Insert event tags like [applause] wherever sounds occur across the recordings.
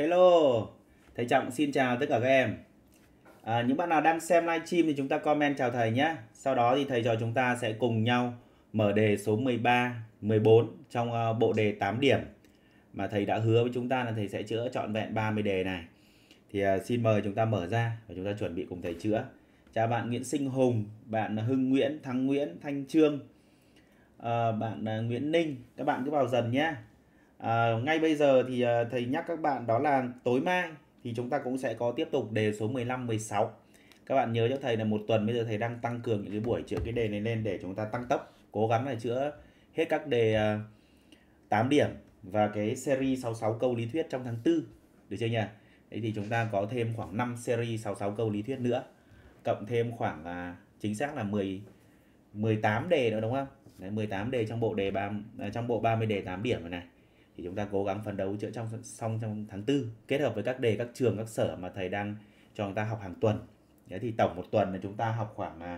Hello, thầy Trọng xin chào tất cả các em. À, những bạn nào đang xem livestream thì chúng ta comment chào thầy nhé. Sau đó thì thầy trò chúng ta sẽ cùng nhau mở đề số 13, 14 trong ờ, bộ đề 8 điểm mà thầy đã hứa với chúng ta là thầy sẽ chữa trọn vẹn 30 đề này. Thì uh, xin mời chúng ta mở ra và chúng ta chuẩn bị cùng thầy chữa. Chào bạn Nguyễn Sinh Hùng, bạn Hưng Nguyễn, Thắng Nguyễn, Thanh Trương, uh, bạn Nguyễn Ninh, các bạn cứ vào dần nhé. À, ngay bây giờ thì ờ, thầy nhắc các bạn đó là tối mai thì chúng ta cũng sẽ có tiếp tục đề số 15 16. Các bạn nhớ cho thầy là một tuần bây giờ thầy đang tăng cường những cái buổi chữa cái đề này lên để chúng ta tăng tốc, cố gắng là chữa hết các đề 8 ờ, điểm và cái series 66 câu lý thuyết trong tháng 4. Được chưa nhỉ? Đấy thì chúng ta có thêm khoảng 5 series 66 câu lý thuyết nữa. Cộng thêm khoảng à, chính xác là 10 18 đề nữa đúng không? Đấy 18 đề trong bộ đề 3 à, trong bộ 30 đề 8 điểm này thì chúng ta cố gắng phấn đấu chữa trong xong trong tháng tư kết hợp với các đề các trường các sở mà thầy đang cho chúng ta học hàng tuần thế thì tổng một tuần là chúng ta học khoảng là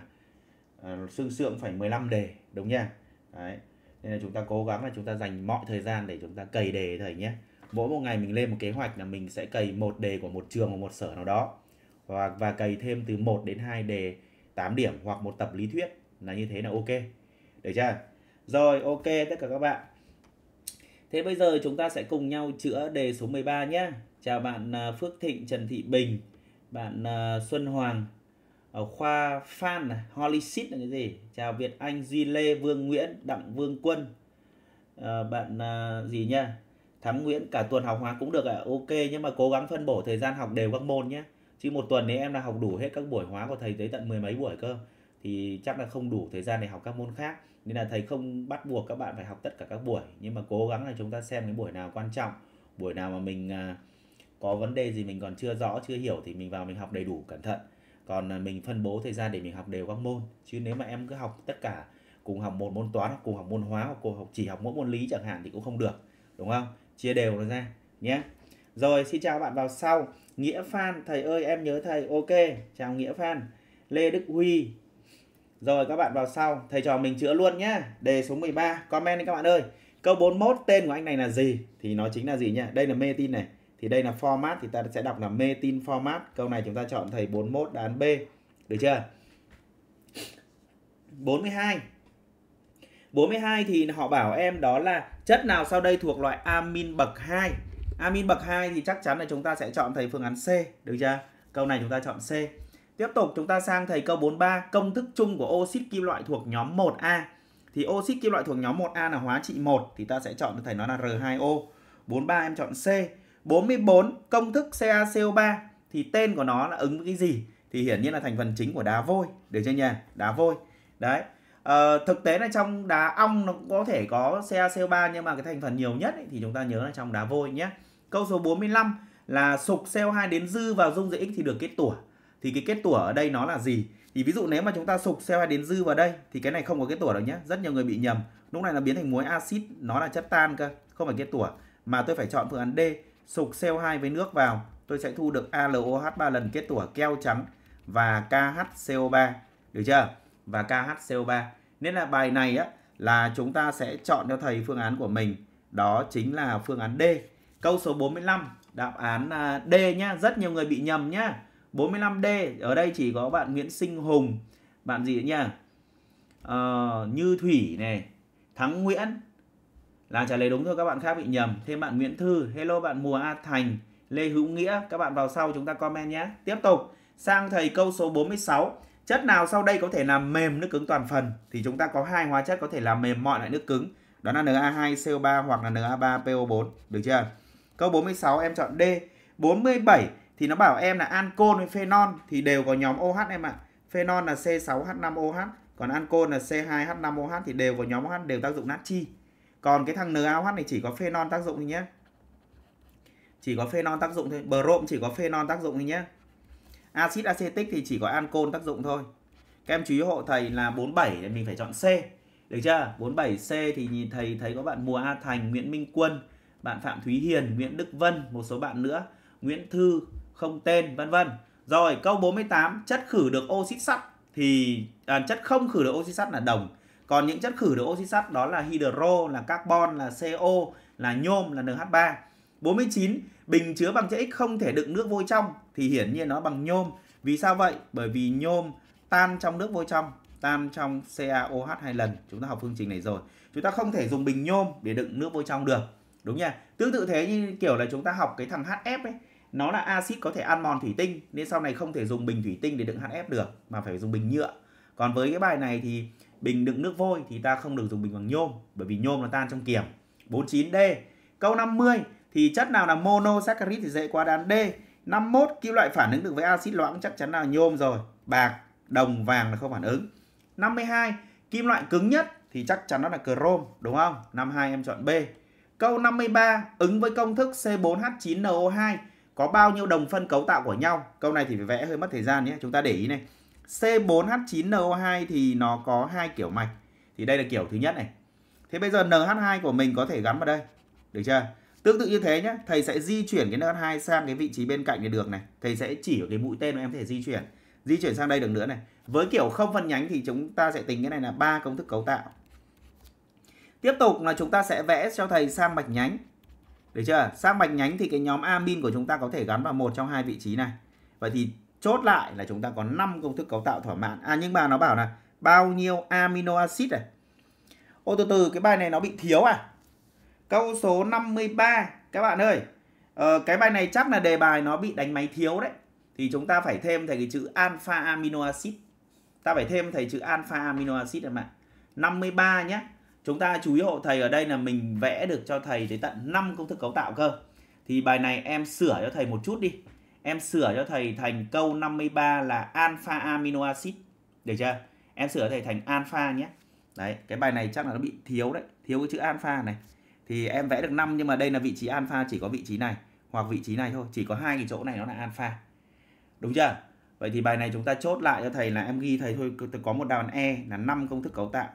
uh, à, xương sượng phải 15 đề đúng nha Đấy. nên là chúng ta cố gắng là chúng ta dành mọi thời gian để chúng ta cày đề thầy nhé mỗi một ngày mình lên một kế hoạch là mình sẽ cày một đề của một trường hoặc một sở nào đó và và cày thêm từ 1 đến 2 đề 8 điểm hoặc một tập lý thuyết là như thế là ok được chưa rồi ok tất cả các bạn Thế bây giờ chúng ta sẽ cùng nhau chữa đề số 13 nhé. Chào bạn à, Phước Thịnh, Trần Thị Bình, bạn à, Xuân Hoàng, ở khoa Phan, Holicit là cái gì? Chào Việt Anh, Duy Lê, Vương Nguyễn, Đặng Vương Quân, ờ, bạn à, gì nhá? Thắng Nguyễn, cả tuần học hóa cũng được ạ, à? ok nhưng mà cố gắng phân bổ thời gian học đều các môn nhé. Chứ một tuần nếu em là học đủ hết các buổi hóa của thầy tới tận mười mấy buổi cơ thì chắc là không đủ thời gian để học các môn khác nên là thầy không bắt buộc các bạn phải học tất cả các buổi nhưng mà cố gắng là chúng ta xem cái buổi nào quan trọng buổi nào mà mình à, có vấn đề gì mình còn chưa rõ chưa hiểu thì mình vào mình học đầy đủ cẩn thận còn à, mình phân bố thời gian để mình học đều các môn chứ nếu mà em cứ học tất cả cùng học một môn toán hoặc cùng học môn hóa hoặc cùng học chỉ học mỗi môn lý chẳng hạn thì cũng không được đúng không chia đều nó ra nhé rồi xin chào bạn vào sau nghĩa phan thầy ơi em nhớ thầy ok chào nghĩa phan lê đức huy rồi các bạn vào sau, thầy trò mình chữa luôn nhá. Đề số 13, comment đi các bạn ơi. Câu 41 tên của anh này là gì? Thì nó chính là gì nhá? Đây là mê này. Thì đây là format thì ta sẽ đọc là mê format. Câu này chúng ta chọn thầy 41 đáp án B. Được chưa? 42. 42 thì họ bảo em đó là chất nào sau đây thuộc loại amin bậc 2. Amin bậc 2 thì chắc chắn là chúng ta sẽ chọn thầy phương án C, được chưa? Câu này chúng ta chọn C. Tiếp tục chúng ta sang thầy câu 43, công thức chung của oxit kim loại thuộc nhóm 1A. Thì oxit kim loại thuộc nhóm 1A là hóa trị 1 thì ta sẽ chọn thầy nó là R2O. 43 em chọn C. 44 công thức CaCO3 thì tên của nó là ứng với cái gì? Thì hiển nhiên là thành phần chính của đá vôi, được chưa nhỉ? Đá vôi. Đấy. Ờ, thực tế là trong đá ong nó cũng có thể có CaCO3 nhưng mà cái thành phần nhiều nhất ấy, thì chúng ta nhớ là trong đá vôi nhé. Câu số 45 là sục CO2 đến dư vào dung dịch X thì được kết tủa thì cái kết tủa ở đây nó là gì thì ví dụ nếu mà chúng ta sục CO2 đến dư vào đây thì cái này không có kết tủa đâu nhé rất nhiều người bị nhầm lúc này là biến thành muối axit nó là chất tan cơ không phải kết tủa mà tôi phải chọn phương án D sục CO2 với nước vào tôi sẽ thu được ALOH 3 lần kết tủa keo trắng và KHCO3 được chưa và KHCO3 nên là bài này á là chúng ta sẽ chọn theo thầy phương án của mình đó chính là phương án D câu số 45 đáp án à, D nhá rất nhiều người bị nhầm nhá 45D ở đây chỉ có bạn Nguyễn Sinh Hùng, bạn gì nhỉ? Ờ, Như Thủy này, Thắng Nguyễn là trả lời đúng thôi các bạn khác bị nhầm. Thêm bạn Nguyễn Thư, hello bạn Mùa A Thành, Lê Hữu Nghĩa, các bạn vào sau chúng ta comment nhé. Tiếp tục sang thầy câu số 46. Chất nào sau đây có thể làm mềm nước cứng toàn phần? Thì chúng ta có hai hóa chất có thể làm mềm mọi loại nước cứng. Đó là Na2CO3 hoặc là Na3PO4, được chưa? Câu 46 em chọn D. 47 thì nó bảo em là ancol với phenol thì đều có nhóm OH em ạ. Phenol là C6H5OH, còn ancol là C2H5OH thì đều có nhóm OH đều tác dụng natri. Còn cái thằng NaOH này chỉ có phenol tác dụng thôi nhé. Chỉ có phenol tác dụng thôi, brom chỉ có phenol tác dụng thôi nhé. Axit acetic thì chỉ có ancol tác dụng thôi. Các em chú ý hộ thầy là 47 thì mình phải chọn C. Được chưa? 47C thì nhìn thầy thấy có bạn Mùa A Thành, Nguyễn Minh Quân, bạn Phạm Thúy Hiền, Nguyễn Đức Vân, một số bạn nữa, Nguyễn Thư, không tên vân vân. Rồi câu 48 chất khử được oxit sắt thì à, chất không khử được oxit sắt là đồng. Còn những chất khử được oxit sắt đó là hydro là carbon là CO là nhôm là NH3. 49 bình chứa bằng chất X không thể đựng nước vôi trong thì hiển nhiên nó bằng nhôm. Vì sao vậy? Bởi vì nhôm tan trong nước vôi trong tan trong CaOH hai lần. Chúng ta học phương trình này rồi. Chúng ta không thể dùng bình nhôm để đựng nước vôi trong được. Đúng nha. Tương tự thế như kiểu là chúng ta học cái thằng HF ấy nó là axit có thể ăn mòn thủy tinh nên sau này không thể dùng bình thủy tinh để đựng HF được mà phải dùng bình nhựa. Còn với cái bài này thì bình đựng nước vôi thì ta không được dùng bình bằng nhôm bởi vì nhôm nó tan trong kiềm. 49D. Câu 50 thì chất nào là monosaccharide thì dễ quá đán D. 51 kim loại phản ứng được với axit loãng chắc chắn là nhôm rồi. Bạc, đồng, vàng là không phản ứng. 52 kim loại cứng nhất thì chắc chắn nó là chrome đúng không? 52 em chọn B. Câu 53 ứng với công thức C4H9NO2 có bao nhiêu đồng phân cấu tạo của nhau? Câu này thì phải vẽ hơi mất thời gian nhé. Chúng ta để ý này. C4H9NO2 thì nó có hai kiểu mạch. Thì đây là kiểu thứ nhất này. Thế bây giờ NH2 của mình có thể gắn vào đây. Được chưa? Tương tự như thế nhé, thầy sẽ di chuyển cái NH2 sang cái vị trí bên cạnh cái đường này. Thầy sẽ chỉ ở cái mũi tên mà em có thể di chuyển. Di chuyển sang đây được nữa này. Với kiểu không phân nhánh thì chúng ta sẽ tính cái này là ba công thức cấu tạo. Tiếp tục là chúng ta sẽ vẽ cho thầy sang mạch nhánh. Được chưa? Xác mạch nhánh thì cái nhóm amin của chúng ta có thể gắn vào một trong hai vị trí này. Vậy thì chốt lại là chúng ta có 5 công thức cấu tạo thỏa mãn. À nhưng mà nó bảo là bao nhiêu amino acid này. Ô từ từ cái bài này nó bị thiếu à? Câu số 53 các bạn ơi. Ờ, cái bài này chắc là đề bài nó bị đánh máy thiếu đấy. Thì chúng ta phải thêm thầy cái chữ alpha amino acid. Ta phải thêm thầy chữ alpha amino acid em ạ. 53 nhé chúng ta chú ý hộ thầy ở đây là mình vẽ được cho thầy tới tận 5 công thức cấu tạo cơ thì bài này em sửa cho thầy một chút đi em sửa cho thầy thành câu 53 là alpha amino acid được chưa em sửa thầy thành alpha nhé đấy cái bài này chắc là nó bị thiếu đấy thiếu cái chữ alpha này thì em vẽ được 5 nhưng mà đây là vị trí alpha chỉ có vị trí này hoặc vị trí này thôi chỉ có hai cái chỗ này nó là alpha đúng chưa vậy thì bài này chúng ta chốt lại cho thầy là em ghi thầy thôi có một đòn e là 5 công thức cấu tạo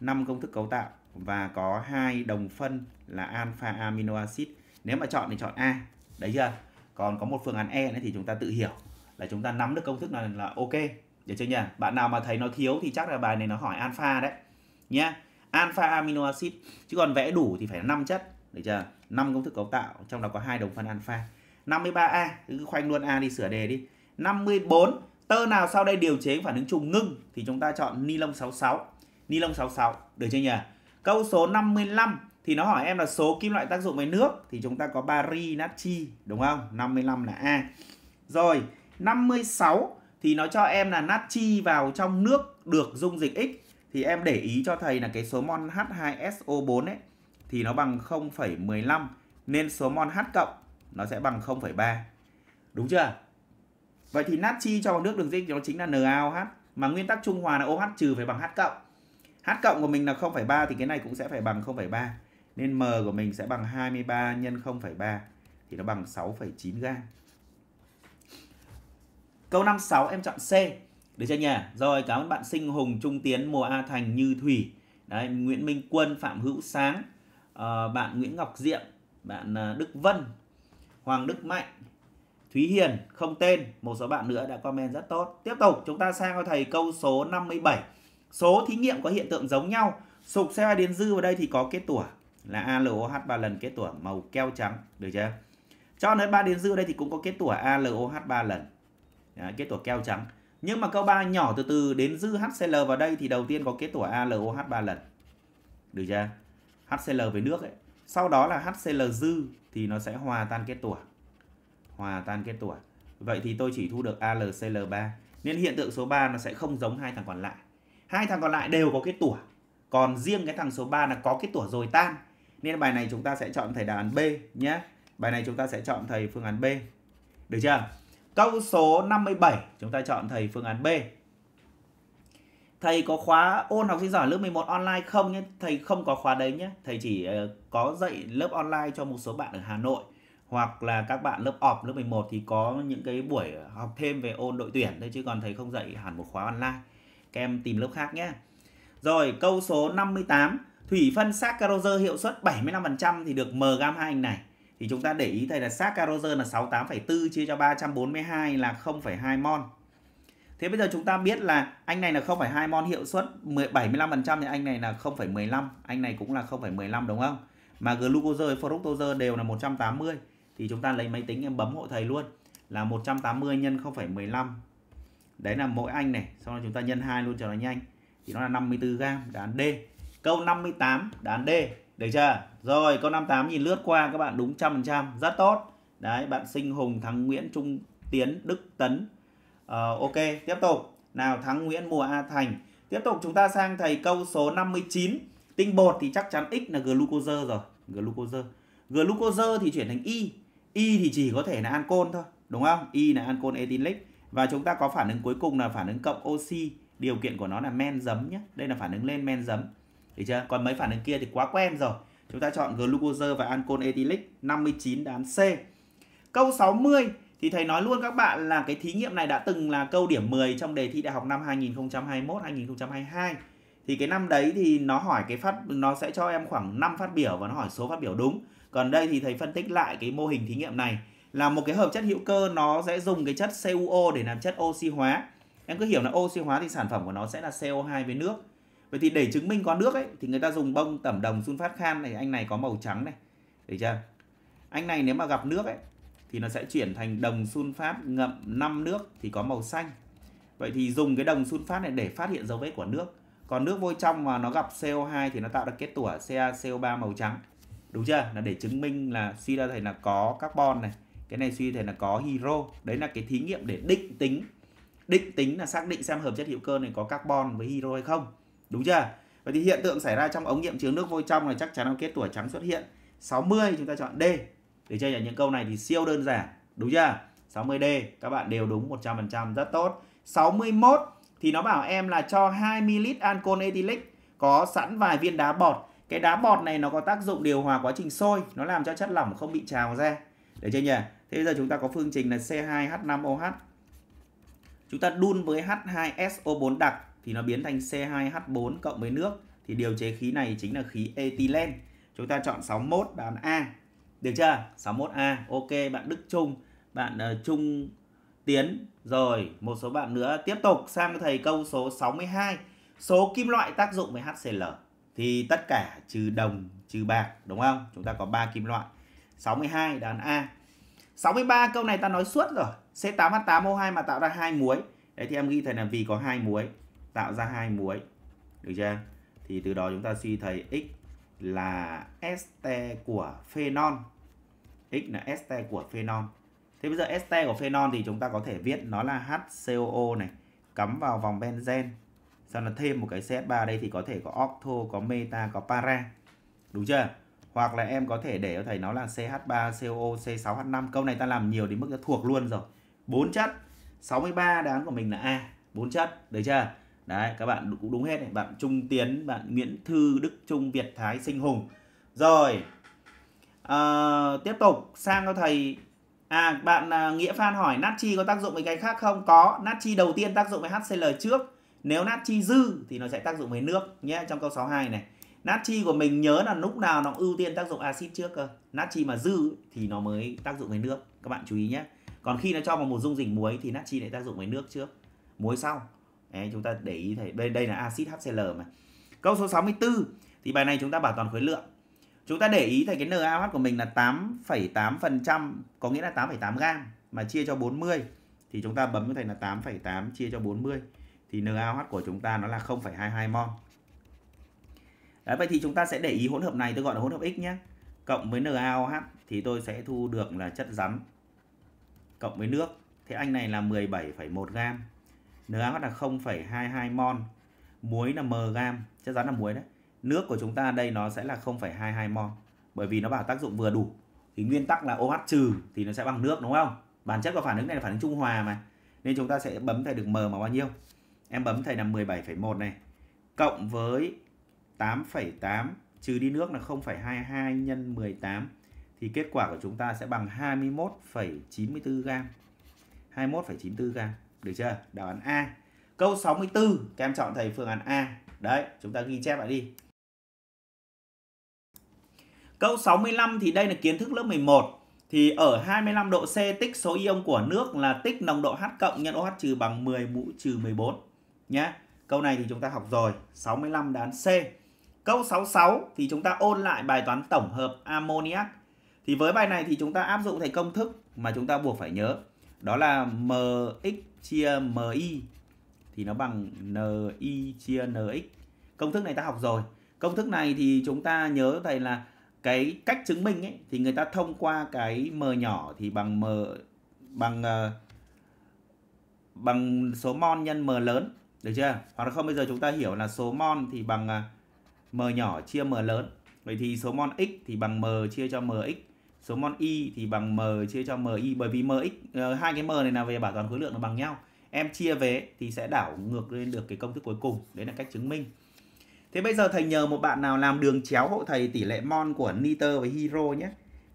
5 công thức cấu tạo và có hai đồng phân là alpha amino acid. Nếu mà chọn thì chọn A, đấy chưa? Còn có một phương án E nữa thì chúng ta tự hiểu là chúng ta nắm được công thức này là ok. Được chưa nhỉ? Bạn nào mà thấy nó thiếu thì chắc là bài này nó hỏi alpha đấy. Nhá. Alpha amino acid chứ còn vẽ đủ thì phải là 5 chất, được chưa? 5 công thức cấu tạo trong đó có hai đồng phân alpha. 53A, cứ khoanh luôn A đi sửa đề đi. 54 Tơ nào sau đây điều chế phản ứng trùng ngưng thì chúng ta chọn ni lông 66 ni lông 66 được chưa nhỉ? Câu số 55 thì nó hỏi em là số kim loại tác dụng với nước thì chúng ta có bari, natri đúng không? 55 là A. Rồi, 56 thì nó cho em là natri vào trong nước được dung dịch X thì em để ý cho thầy là cái số mol H2SO4 ấy thì nó bằng 0,15 nên số mol H cộng nó sẽ bằng 0,3. Đúng chưa? Vậy thì natri cho vào nước đường dịch nó chính là NaOH mà nguyên tắc trung hòa là OH trừ phải bằng H cộng h cộng của mình là 0,3 thì cái này cũng sẽ phải bằng 0,3 nên m của mình sẽ bằng 23 nhân 0,3 thì nó bằng 6,9 gam. Câu 56 em chọn C. Được chưa nhỉ? Rồi, cảm ơn bạn Sinh Hùng, Trung Tiến, Mùa A Thành, Như Thủy. Đấy, Nguyễn Minh Quân, Phạm Hữu Sáng, à, bạn Nguyễn Ngọc Diệm, bạn ờ, Đức Vân, Hoàng Đức Mạnh, Thúy Hiền, không tên. Một số bạn nữa đã comment rất tốt. Tiếp tục, chúng ta sang cho thầy câu số 57. Số thí nghiệm có hiện tượng giống nhau. Sục xe hoa điền dư vào đây thì có kết tủa là ALOH 3 lần kết tủa màu keo trắng, được chưa? Cho nên 3 đến dư đây thì cũng có kết tủa ALOH 3 lần. Đấy, kết tủa keo trắng. Nhưng mà câu 3 nhỏ từ từ đến dư HCl vào đây thì đầu tiên có kết tủa ALOH 3 lần. Được chưa? HCl với nước ấy. Sau đó là HCl dư thì nó sẽ hòa tan kết tủa. Hòa tan kết tủa. Vậy thì tôi chỉ thu được AlCl3. Nên hiện tượng số 3 nó sẽ không giống hai thằng còn lại hai thằng còn lại đều có cái tủa còn riêng cái thằng số 3 là có cái tủa rồi tan nên bài này chúng ta sẽ chọn thầy đáp án B nhé bài này chúng ta sẽ chọn thầy phương án B được chưa câu số 57 chúng ta chọn thầy phương án B thầy có khóa ôn học sinh giỏi lớp 11 online không nhé thầy không có khóa đấy nhé thầy chỉ ờ, có dạy lớp online cho một số bạn ở Hà Nội hoặc là các bạn lớp off lớp 11 thì có những cái buổi học thêm về ôn đội tuyển thôi chứ còn thầy không dạy hẳn một khóa online các em tìm lớp khác nhé. Rồi câu số 58. Thủy phân saccharose hiệu suất 75% thì được m gam hai hình này. Thì chúng ta để ý thầy là saccharose là 68,4 chia cho 342 là 0,2 mol. Thế bây giờ chúng ta biết là anh này là 0,2 mol hiệu suất 75% thì anh này là 0,15, anh này cũng là 0,15 đúng không? Mà glucose và fructose đều là 180 thì chúng ta lấy máy tính em bấm hộ thầy luôn là 180 nhân 0,15 đấy là mỗi anh này sau đó chúng ta nhân 2 luôn cho nó nhanh thì nó là 54 gram đáp án D câu 58 đáp án D được chưa rồi câu 58 nhìn lướt qua các bạn đúng trăm phần trăm rất tốt đấy bạn sinh hùng thắng Nguyễn Trung Tiến Đức Tấn ờ, ok tiếp tục nào thắng Nguyễn mùa A Thành tiếp tục chúng ta sang thầy câu số 59 tinh bột thì chắc chắn x là glucose rồi glucose glucose thì chuyển thành y y thì chỉ có thể là ancol thôi đúng không y là ancol ethylic và chúng ta có phản ứng cuối cùng là phản ứng cộng oxy, điều kiện của nó là men giấm nhé. Đây là phản ứng lên men giấm. Được chưa? Còn mấy phản ứng kia thì quá quen rồi. Chúng ta chọn glucose và ancol ethylic 59 đáp C. Câu 60 thì thầy nói luôn các bạn là cái thí nghiệm này đã từng là câu điểm 10 trong đề thi đại học năm 2021 2022. Thì cái năm đấy thì nó hỏi cái phát nó sẽ cho em khoảng 5 phát biểu và nó hỏi số phát biểu đúng. Còn đây thì thầy phân tích lại cái mô hình thí nghiệm này là một cái hợp chất hữu cơ nó sẽ dùng cái chất CuO để làm chất oxy hóa. Em cứ hiểu là oxy hóa thì sản phẩm của nó sẽ là CO2 với nước. Vậy thì để chứng minh có nước ấy thì người ta dùng bông tẩm đồng sunfat khan này, anh này có màu trắng này. Được chưa? Anh này nếu mà gặp nước ấy thì nó sẽ chuyển thành đồng sunfat ngậm 5 nước thì có màu xanh. Vậy thì dùng cái đồng sunfat này để phát hiện dấu vết của nước. Còn nước vôi trong mà nó gặp CO2 thì nó tạo ra kết tủa CaCO3 màu trắng. Đúng chưa? Là để chứng minh là suy ra thầy là có carbon này cái này suy thể là có hydro đấy là cái thí nghiệm để định tính định tính là xác định xem hợp chất hữu cơ này có carbon với hydro hay không đúng chưa vậy thì hiện tượng xảy ra trong ống nghiệm chứa nước vôi trong là chắc chắn là kết tuổi trắng xuất hiện 60 chúng ta chọn D để chơi ở những câu này thì siêu đơn giản đúng chưa 60D các bạn đều đúng 100% rất tốt 61 thì nó bảo em là cho 2 ml ancol ethylic có sẵn vài viên đá bọt cái đá bọt này nó có tác dụng điều hòa quá trình sôi nó làm cho chất lỏng không bị trào ra để chưa nhỉ Thế bây giờ chúng ta có phương trình là C2H5OH. Chúng ta đun với H2SO4 đặc thì nó biến thành C2H4 cộng với nước thì điều chế khí này chính là khí ethylene. Chúng ta chọn 61 đáp án A. Được chưa? 61A. Ok, bạn Đức Trung, bạn uh, Trung Tiến rồi, một số bạn nữa tiếp tục sang thầy câu số 62. Số kim loại tác dụng với HCl thì tất cả trừ đồng, trừ bạc đúng không? Chúng ta có 3 kim loại. 62 đáp án A. 63 câu này ta nói suốt rồi. C8H8O2 mà tạo ra hai muối. Đấy thì em ghi thầy là vì có hai muối, tạo ra hai muối. Được chưa? Thì từ đó chúng ta suy thầy x là este của phenol. X là este của phenol. Thế bây giờ este của phenol thì chúng ta có thể viết nó là HCOO này, cắm vào vòng benzen. Sau là thêm một cái CH3 đây thì có thể có octo, có meta, có para. Đúng chưa? hoặc là em có thể để cho thầy nó là CH3, CO, C6H5. Câu này ta làm nhiều đến mức nó thuộc luôn rồi. bốn chất. 63 đáp án của mình là A, bốn chất, được chưa? Đấy, các bạn cũng đúng hết này, bạn Trung Tiến, bạn Nguyễn Thư, Đức Trung, Việt Thái, Sinh Hùng. Rồi. À, tiếp tục sang cho thầy À, bạn à, Nghĩa Phan hỏi natri có tác dụng với cái khác không? Có, natri đầu tiên tác dụng với HCl trước. Nếu natri dư thì nó sẽ tác dụng với nước nhé trong câu 62 này natri của mình nhớ là lúc nào nó ưu tiên tác dụng axit trước cơ natri mà dư thì nó mới tác dụng với nước các bạn chú ý nhé còn khi nó cho vào một dung dịch muối thì natri lại tác dụng với nước trước muối sau Đấy, chúng ta để ý thấy đây đây là axit HCl mà câu số 64 thì bài này chúng ta bảo toàn khối lượng chúng ta để ý thấy cái NaOH của mình là 8,8% có nghĩa là 8,8 gam mà chia cho 40 thì chúng ta bấm thầy là 8,8 chia cho 40 thì NaOH của chúng ta nó là 0,22 mol Đấy, vậy thì chúng ta sẽ để ý hỗn hợp này tôi gọi là hỗn hợp X nhé. Cộng với NaOH thì tôi sẽ thu được là chất rắn cộng với nước. Thế anh này là 17,1 gam. NaOH là 0,22 mol. Muối là m gam, chất rắn là muối đấy. Nước của chúng ta đây nó sẽ là 0,22 mol. Bởi vì nó bảo tác dụng vừa đủ. Thì nguyên tắc là OH trừ thì nó sẽ bằng nước đúng không? Bản chất của phản ứng này là phản ứng trung hòa mà. Nên chúng ta sẽ bấm thầy được M mà bao nhiêu? Em bấm thầy là 17,1 này. Cộng với 8,8 trừ đi nước là 0,22 nhân 18 thì kết quả của chúng ta sẽ bằng 21,94 gram. 21,94 gam Được chưa? Đáp án A. Câu 64, các em chọn thầy phương án A. Đấy, chúng ta ghi chép lại đi. Câu 65 thì đây là kiến thức lớp 11. Thì ở 25 độ C tích số ion của nước là tích nồng độ H cộng nhân OH trừ bằng 10 mũ trừ 14. Nhá. Câu này thì chúng ta học rồi. 65 đán C. Câu 66 thì chúng ta ôn lại bài toán tổng hợp ammoniac. Thì với bài này thì chúng ta áp dụng thành công thức mà chúng ta buộc phải nhớ. Đó là MX chia MI thì nó bằng NI chia NX. Công thức này ta học rồi. Công thức này thì chúng ta nhớ thầy là cái cách chứng minh ấy thì người ta thông qua cái m nhỏ thì bằng m bằng ờ, bằng số mol nhân m lớn được chưa? Hoặc là không bây giờ chúng ta hiểu là số mol thì bằng ờ, m nhỏ chia m lớn. Vậy thì số mol x thì bằng m chia cho mx, số mol y thì bằng m chia cho mi bởi vì mx ờ, hai cái m này là về bảo toàn khối lượng nó bằng nhau. Em chia về thì sẽ đảo ngược lên được cái công thức cuối cùng, đấy là cách chứng minh. Thế bây giờ thầy nhờ một bạn nào làm đường chéo hộ thầy tỷ lệ mol của nitơ với hiro nhé.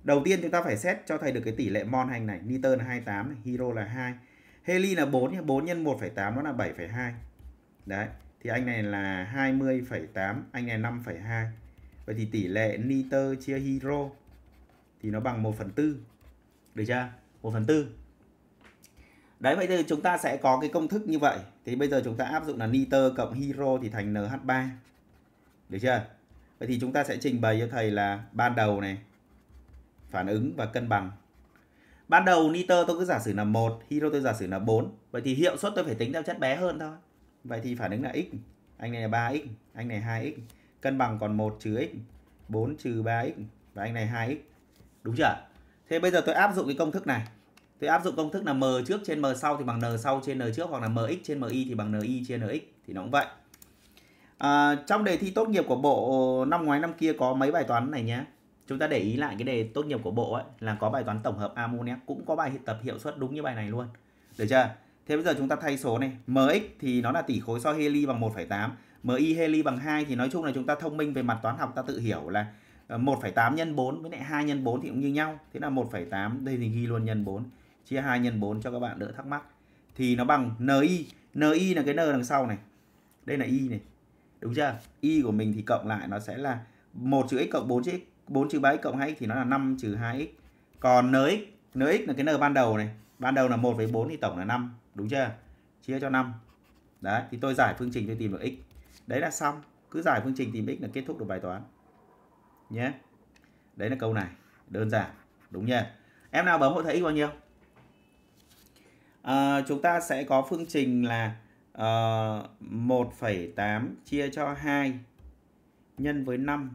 Đầu tiên chúng ta phải xét cho thầy được cái tỷ lệ mol hành này, nitơ là 28 này, hiro là 2. Heli là 4 nhé, 4 nhân 1,8 nó là 7,2. Đấy thì anh này là 20,8 anh này 5,2 vậy thì tỷ lệ niter chia hydro thì nó bằng 1 phần tư được chưa 1 phần tư đấy vậy thì chúng ta sẽ có cái công thức như vậy thì bây giờ chúng ta áp dụng là niter cộng hydro thì thành NH3 được chưa vậy thì chúng ta sẽ trình bày cho thầy là ban đầu này phản ứng và cân bằng Ban đầu nitơ tôi cứ giả sử là một hydro tôi giả sử là 4. Vậy thì hiệu suất tôi phải tính theo chất bé hơn thôi. Vậy thì phản ứng là x. Anh này là 3x, anh này 2x. Cân bằng còn 1 trừ x, 4 trừ 3x và anh này 2x. Đúng chưa? Thế bây giờ tôi áp dụng cái công thức này. Tôi áp dụng công thức là m trước trên m sau thì bằng n sau trên n trước hoặc là mx trên mi thì bằng ni trên nx thì nó cũng vậy. À, trong đề thi tốt nghiệp của bộ năm ngoái năm kia có mấy bài toán này nhé. Chúng ta để ý lại cái đề tốt nghiệp của bộ ấy là có bài toán tổng hợp amoniac cũng có bài tập hiệu suất đúng như bài này luôn. Được chưa? Thế bây giờ chúng ta thay số này, MX thì nó là tỷ khối so heli bằng 1,8, MI heli bằng 2 thì nói chung là chúng ta thông minh về mặt toán học ta tự hiểu là 1,8 ờ, nhân 4 với lại 2 nhân 4 thì cũng như nhau. Thế là 1,8 đây thì ghi luôn nhân 4 chia 2 nhân 4 cho các bạn đỡ thắc mắc. Thì nó bằng NI, NI là cái N đằng sau này. Đây là Y này. Đúng chưa? Y của mình thì cộng lại nó sẽ là 1 chữ x cộng 4 chữ x, 4 chữ 3x cộng 2x thì nó là 5 trừ 2x. Còn NX, NX là cái N ban đầu này. Ban đầu là 1 với 4 thì tổng là 5 đúng chưa chia cho 5 đấy thì tôi giải phương trình tôi tìm được x đấy là xong cứ giải phương trình tìm x là kết thúc được bài toán nhé đấy là câu này đơn giản đúng nha em nào bấm hội thấy x bao nhiêu à, chúng ta sẽ có phương trình là uh, ờ, 1,8 chia cho 2 nhân với 5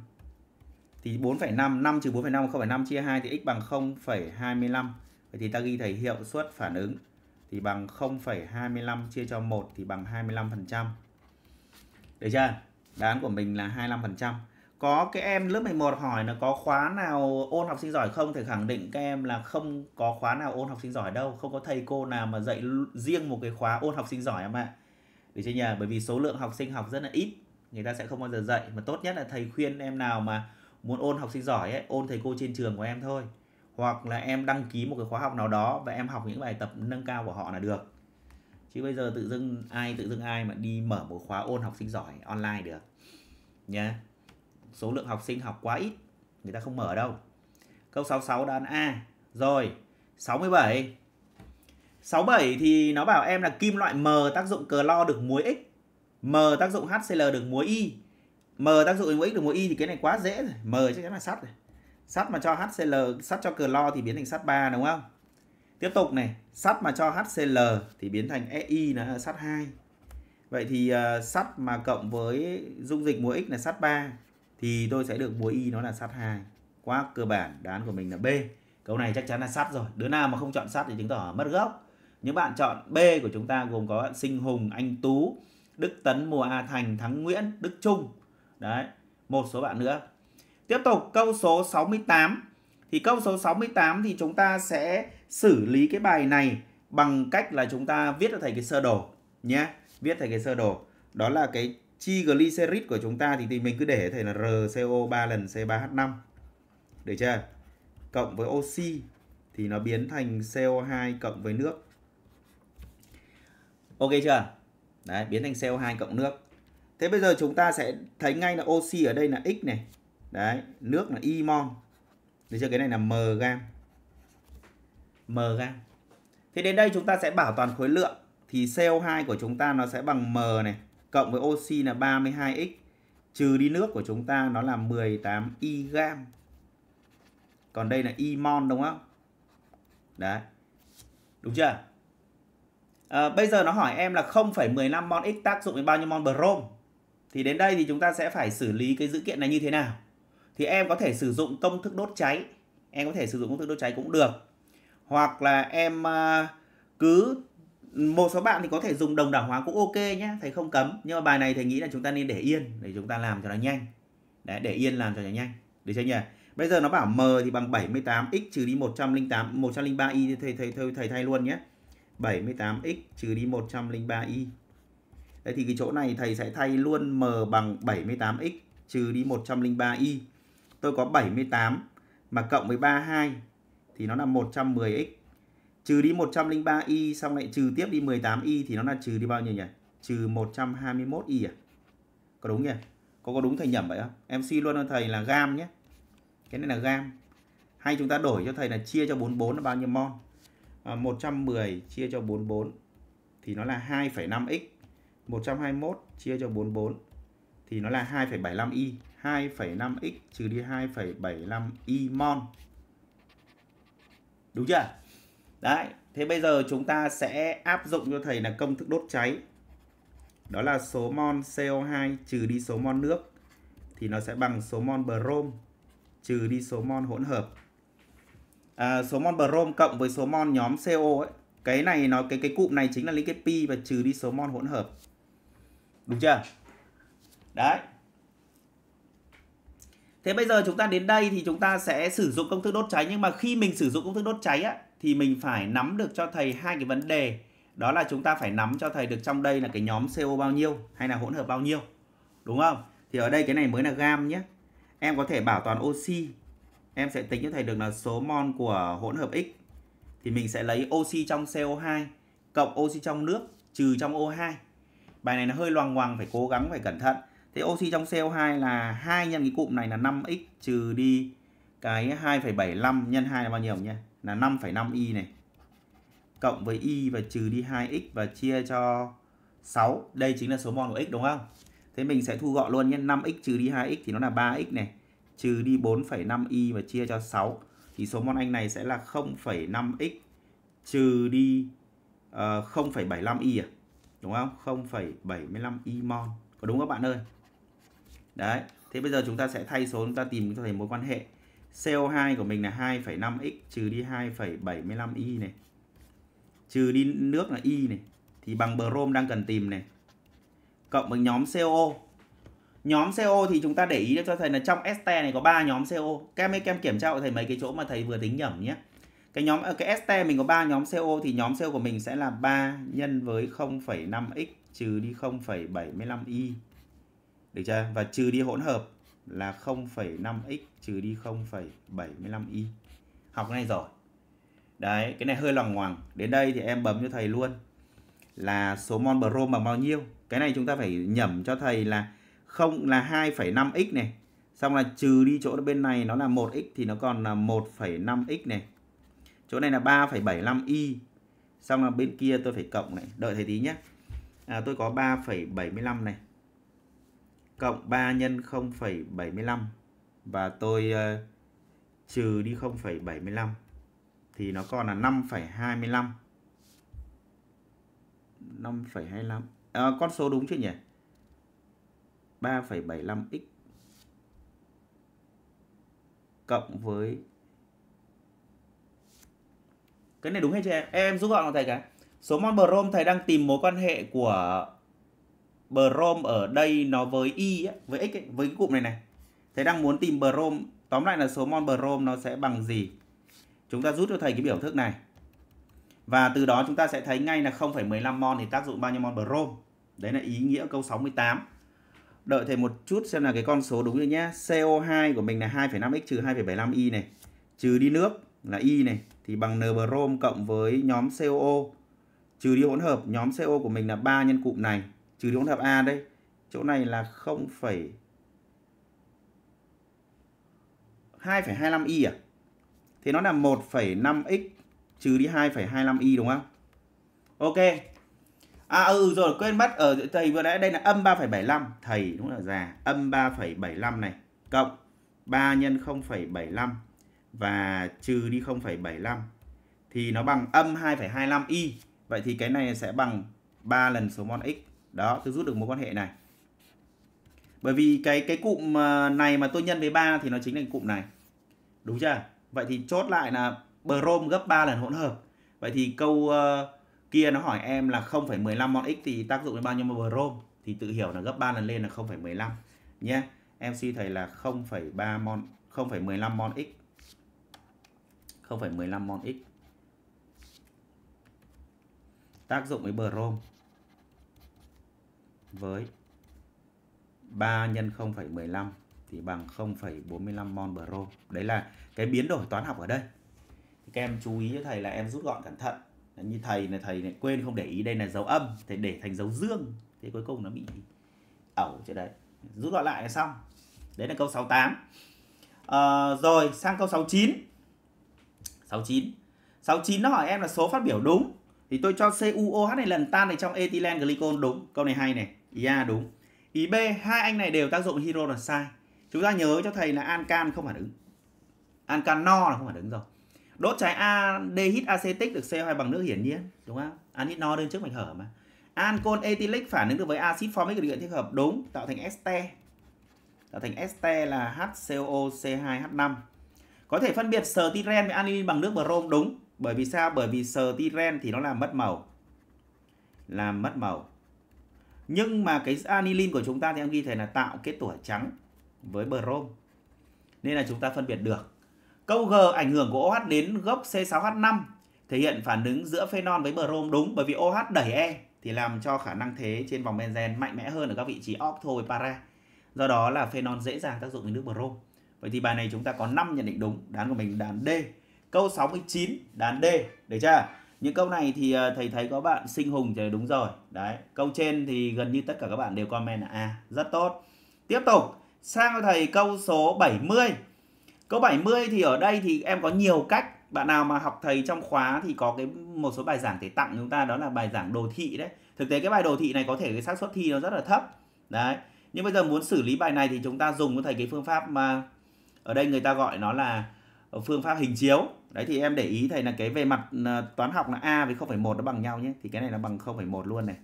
thì 4,5 5 trừ 4,5 không phải 5 chia 2 thì x bằng 0,25 vậy thì ta ghi thấy hiệu suất phản ứng thì bằng 0,25 chia cho 1 thì bằng 25%. Được chưa? Đáng của mình là 25%. Có cái em lớp 11 hỏi là có khóa nào ôn học sinh giỏi không thì khẳng định các em là không có khóa nào ôn học sinh giỏi đâu, không có thầy cô nào mà dạy riêng một cái khóa ôn học sinh giỏi em ạ. Được chưa nhờ. Bởi vì số lượng học sinh học rất là ít, người ta sẽ không bao giờ dạy mà tốt nhất là thầy khuyên em nào mà muốn ôn học sinh giỏi ấy, ôn thầy cô trên trường của em thôi hoặc là em đăng ký một cái khóa học nào đó và em học những bài tập nâng cao của họ là được chứ bây giờ tự dưng ai tự dưng ai mà đi mở một khóa ôn học sinh giỏi online được nhá số lượng học sinh học quá ít người ta không mở đâu câu 66 đoán A rồi 67 67 thì nó bảo em là kim loại M tác dụng lo được muối X M tác dụng HCl được muối Y M tác dụng muối X được muối Y thì cái này quá dễ rồi M chắc chắn là sắt rồi sắt mà cho HCl sắt cho clo thì biến thành sắt 3 đúng không tiếp tục này sắt mà cho HCl thì biến thành Si e là sắt 2 vậy thì uh, sắt mà cộng với dung dịch muối X là sắt 3 thì tôi sẽ được muối Y nó là sắt 2 quá cơ bản đáp án của mình là B câu này chắc chắn là sắt rồi đứa nào mà không chọn sắt thì chứng tỏ mất gốc những bạn chọn B của chúng ta gồm có Sinh Hùng, Anh Tú, Đức Tấn, Mùa A Thành, Thắng Nguyễn, Đức Trung. Đấy, một số bạn nữa. Tiếp tục câu số 68. Thì câu số 68 thì chúng ta sẽ xử lý cái bài này bằng cách là chúng ta viết ra thành cái sơ đồ nhé. Viết thành cái sơ đồ. Đó là cái chi glycerid của chúng ta thì, thì mình cứ để thầy là RCO 3 lần C3H5. Được chưa? Cộng với oxy thì nó biến thành CO2 cộng với nước. Ok chưa? Đấy, biến thành CO2 cộng nước. Thế bây giờ chúng ta sẽ thấy ngay là oxy ở đây là X này, đấy nước là imon được chưa cái này là m gam m gam Thì đến đây chúng ta sẽ bảo toàn khối lượng thì CO2 của chúng ta nó sẽ bằng m này cộng với oxy là 32x trừ đi nước của chúng ta nó là 18 y gam còn đây là imon đúng không đấy đúng chưa à, bây giờ nó hỏi em là 0,15 mol x tác dụng với bao nhiêu mol brom thì đến đây thì chúng ta sẽ phải xử lý cái dữ kiện này như thế nào thì em có thể sử dụng công thức đốt cháy em có thể sử dụng công thức đốt cháy cũng được hoặc là em à, cứ một số bạn thì có thể dùng đồng đảo hóa cũng ok nhé thầy không cấm nhưng mà bài này thầy nghĩ là chúng ta nên để yên để chúng ta làm cho nó nhanh đấy để yên làm cho nó nhanh được chưa nhỉ bây giờ nó bảo m thì bằng 78 x trừ đi 108 103 y thì thầy thầy thầy thầy thay luôn nhé 78 x trừ đi 103 y đấy thì cái chỗ này thầy sẽ thay luôn m bằng 78 x trừ đi 103 y tôi có 78 mà cộng với 32 thì nó là 110x. Trừ đi 103y xong lại trừ tiếp đi 18y thì nó là trừ đi bao nhiêu nhỉ? Trừ 121y à? Có đúng nhỉ? Có có đúng thầy nhẩm vậy không? Em suy luôn cho thầy là gam nhé. Cái này là gam. Hay chúng ta đổi cho thầy là chia cho 44 là bao nhiêu mol? À, 110 chia cho 44 thì nó là 2,5x. 121 chia cho 44 thì nó là 2,75y. 2,5x trừ đi 2,75 y mol. Đúng chưa? Đấy, thế bây giờ chúng ta sẽ áp dụng cho thầy là công thức đốt cháy. Đó là số mol CO2 trừ đi số mol nước thì nó sẽ bằng số mol brom trừ đi số mol hỗn hợp. À, số mol brom cộng với số mol nhóm CO ấy, cái này nó cái cái cụm này chính là liên kết pi và trừ đi số mol hỗn hợp. Đúng chưa? Đấy, Thế bây giờ chúng ta đến đây thì chúng ta sẽ sử dụng công thức đốt cháy nhưng mà khi mình sử dụng công thức đốt cháy á thì mình phải nắm được cho thầy hai cái vấn đề. Đó là chúng ta phải nắm cho thầy được trong đây là cái nhóm CO bao nhiêu hay là hỗn hợp bao nhiêu. Đúng không? Thì ở đây cái này mới là gam nhé. Em có thể bảo toàn oxy. Em sẽ tính cho thầy được là số mol của hỗn hợp X. Thì mình sẽ lấy oxy trong CO2 cộng oxy trong nước trừ trong O2. Bài này nó hơi loằng ngoằng phải cố gắng phải cẩn thận. Thế oxy trong CO2 là hai nhân cái cụm này là 5x trừ đi cái 2,75 nhân 2 là bao nhiêu nhỉ? Là 5,5y này. Cộng với y và trừ đi 2x và chia cho 6. Đây chính là số mol của x đúng không? Thế mình sẽ thu gọn luôn nhé. 5x trừ đi 2x thì nó là 3x này. Trừ đi 4,5y và chia cho 6. Thì số mol anh này sẽ là 0,5x trừ đi uh, ờ, 0,75y à? Đúng không? 0,75y mol. Có đúng các bạn ơi? Đấy, thế bây giờ chúng ta sẽ thay số chúng ta tìm cho thấy mối quan hệ. CO2 của mình là 2,5x trừ đi 2,75y này. Trừ đi nước là y này thì bằng brom đang cần tìm này. Cộng với nhóm CO. Nhóm CO thì chúng ta để ý cho thầy là trong este này có 3 nhóm CO. Các em kem kiểm tra của thầy mấy cái chỗ mà thầy vừa tính nhầm nhé. Cái nhóm ờ, cái este mình có 3 nhóm CO thì nhóm CO của mình sẽ là 3 nhân với 0,5x trừ đi 0,75y được chưa? Và trừ đi hỗn hợp là 0,5x trừ đi 0,75y. Học cái này rồi. Đấy, cái này hơi loằng ngoằng. Đến đây thì em bấm cho thầy luôn là số mol brom bằng bao nhiêu. Cái này chúng ta phải nhẩm cho thầy là không là 2,5x này. Xong là trừ đi chỗ bên này nó là 1x thì nó còn là 1,5x này. Chỗ này là 3,75y. Xong là bên kia tôi phải cộng này. Đợi thầy tí nhé. À, tôi có 3,75 này cộng 3 nhân 0,75 và tôi uh, trừ đi 0,75 thì nó còn là 5,25 5,25 à, con số đúng chứ nhỉ 3,75x cộng với cái này đúng hay chưa em em giúp gọn thầy cái số mon brom thầy đang tìm mối quan hệ của brom ở đây nó với y ấy, với x ấy, với cái cụm này này thế đang muốn tìm brom tóm lại là số mol brom nó sẽ bằng gì chúng ta rút cho thầy cái biểu thức này và từ đó chúng ta sẽ thấy ngay là 0,15 mol thì tác dụng bao nhiêu mol brom đấy là ý nghĩa câu 68 đợi thầy một chút xem là cái con số đúng rồi nhé CO2 của mình là 2,5x trừ 2,75 y này trừ đi nước là y này thì bằng n brom cộng với nhóm COO trừ đi hỗn hợp nhóm CO của mình là 3 nhân cụm này trừ đi hỗn hợp A đây chỗ này là 0, 2,25y à thì nó là 1,5x trừ đi 2,25y đúng không ok à ừ rồi quên mất ở thầy vừa nãy đây là âm 3,75 thầy đúng là già âm 3,75 này cộng 3 nhân 0,75 và trừ đi 0,75 thì nó bằng âm 2,25y vậy thì cái này sẽ bằng 3 lần số mol x đó, tôi rút được mối quan hệ này. Bởi vì cái cái cụm à, này mà tôi nhân với 3 thì nó chính là cái cụm này. Đúng chưa? Vậy thì chốt lại là brom gấp 3 lần hỗn hợp. Vậy thì câu uh, kia nó hỏi em là 0,15 mol x thì tác dụng với bao nhiêu mol brom thì tự hiểu là gấp 3 lần lên là 0,15 nhé. Em suy thầy là 0,3 mol 0,15 mol x 0,15 mol x tác dụng với brom với 3 nhân 0,15 thì bằng 0,45 mol pro. Đấy là cái biến đổi toán học ở đây. Thì các em chú ý cho thầy là em rút gọn cẩn thận. như thầy này thầy này quên không để ý đây là dấu âm, thầy để thành dấu dương. Thế cuối cùng nó bị ẩu chỗ đấy. Rút gọn lại là xong. Đấy là câu 68. À, ờ, rồi sang câu 69. 69. 69 nó hỏi em là số phát biểu đúng thì tôi cho CuOH này lần tan này trong ethylene glycol đúng. Câu này hay này. Ia yeah, đúng. Ý B, hai anh này đều tác dụng hero là sai. Chúng ta nhớ cho thầy là ancan không phản ứng. Ancan no là không phản ứng rồi. Đốt trái aldehyde acetic được CO2 bằng nước hiển nhiên, đúng không? Anhydride no đơn trước mạch hở mà. Ancol etylic phản ứng được với axit formic điều kiện thích hợp đúng, tạo thành este. Tạo thành este là HCOOC2H5. Có thể phân biệt sờ tiren với anilin bằng nước brom đúng, bởi vì sao? Bởi vì sờ tiren thì nó làm mất màu. Làm mất màu nhưng mà cái anilin của chúng ta thì em ghi thầy là tạo kết tủa trắng với brom nên là chúng ta phân biệt được câu g ảnh hưởng của OH đến gốc C6H5 thể hiện phản ứng giữa phenol với brom đúng bởi vì OH đẩy E thì làm cho khả năng thế trên vòng benzen mạnh mẽ hơn ở các vị trí octo với para. Do đó là phenol dễ dàng tác dụng với nước brom. Vậy thì bài này chúng ta có 5 nhận định đúng, đán của mình đán D. Câu 69, đán D, được chưa? những câu này thì ờ, thầy thấy có bạn sinh hùng thì đúng rồi đấy câu trên thì gần như tất cả các bạn đều comment là a à, rất tốt tiếp tục sang thầy câu số 70 câu 70 thì ở đây thì em có nhiều cách bạn nào mà học thầy trong khóa thì có cái một số bài giảng thầy tặng chúng ta đó là bài giảng đồ thị đấy thực tế cái bài đồ thị này có thể cái xác suất thi nó rất là thấp đấy nhưng bây giờ muốn xử lý bài này thì chúng ta dùng với thầy cái phương pháp mà ở đây người ta gọi nó là phương pháp hình chiếu Đấy thì em để ý thầy là cái về mặt ờ, toán học là A với 0,1 nó bằng nhau nhé. Thì cái này nó bằng 0,1 luôn này.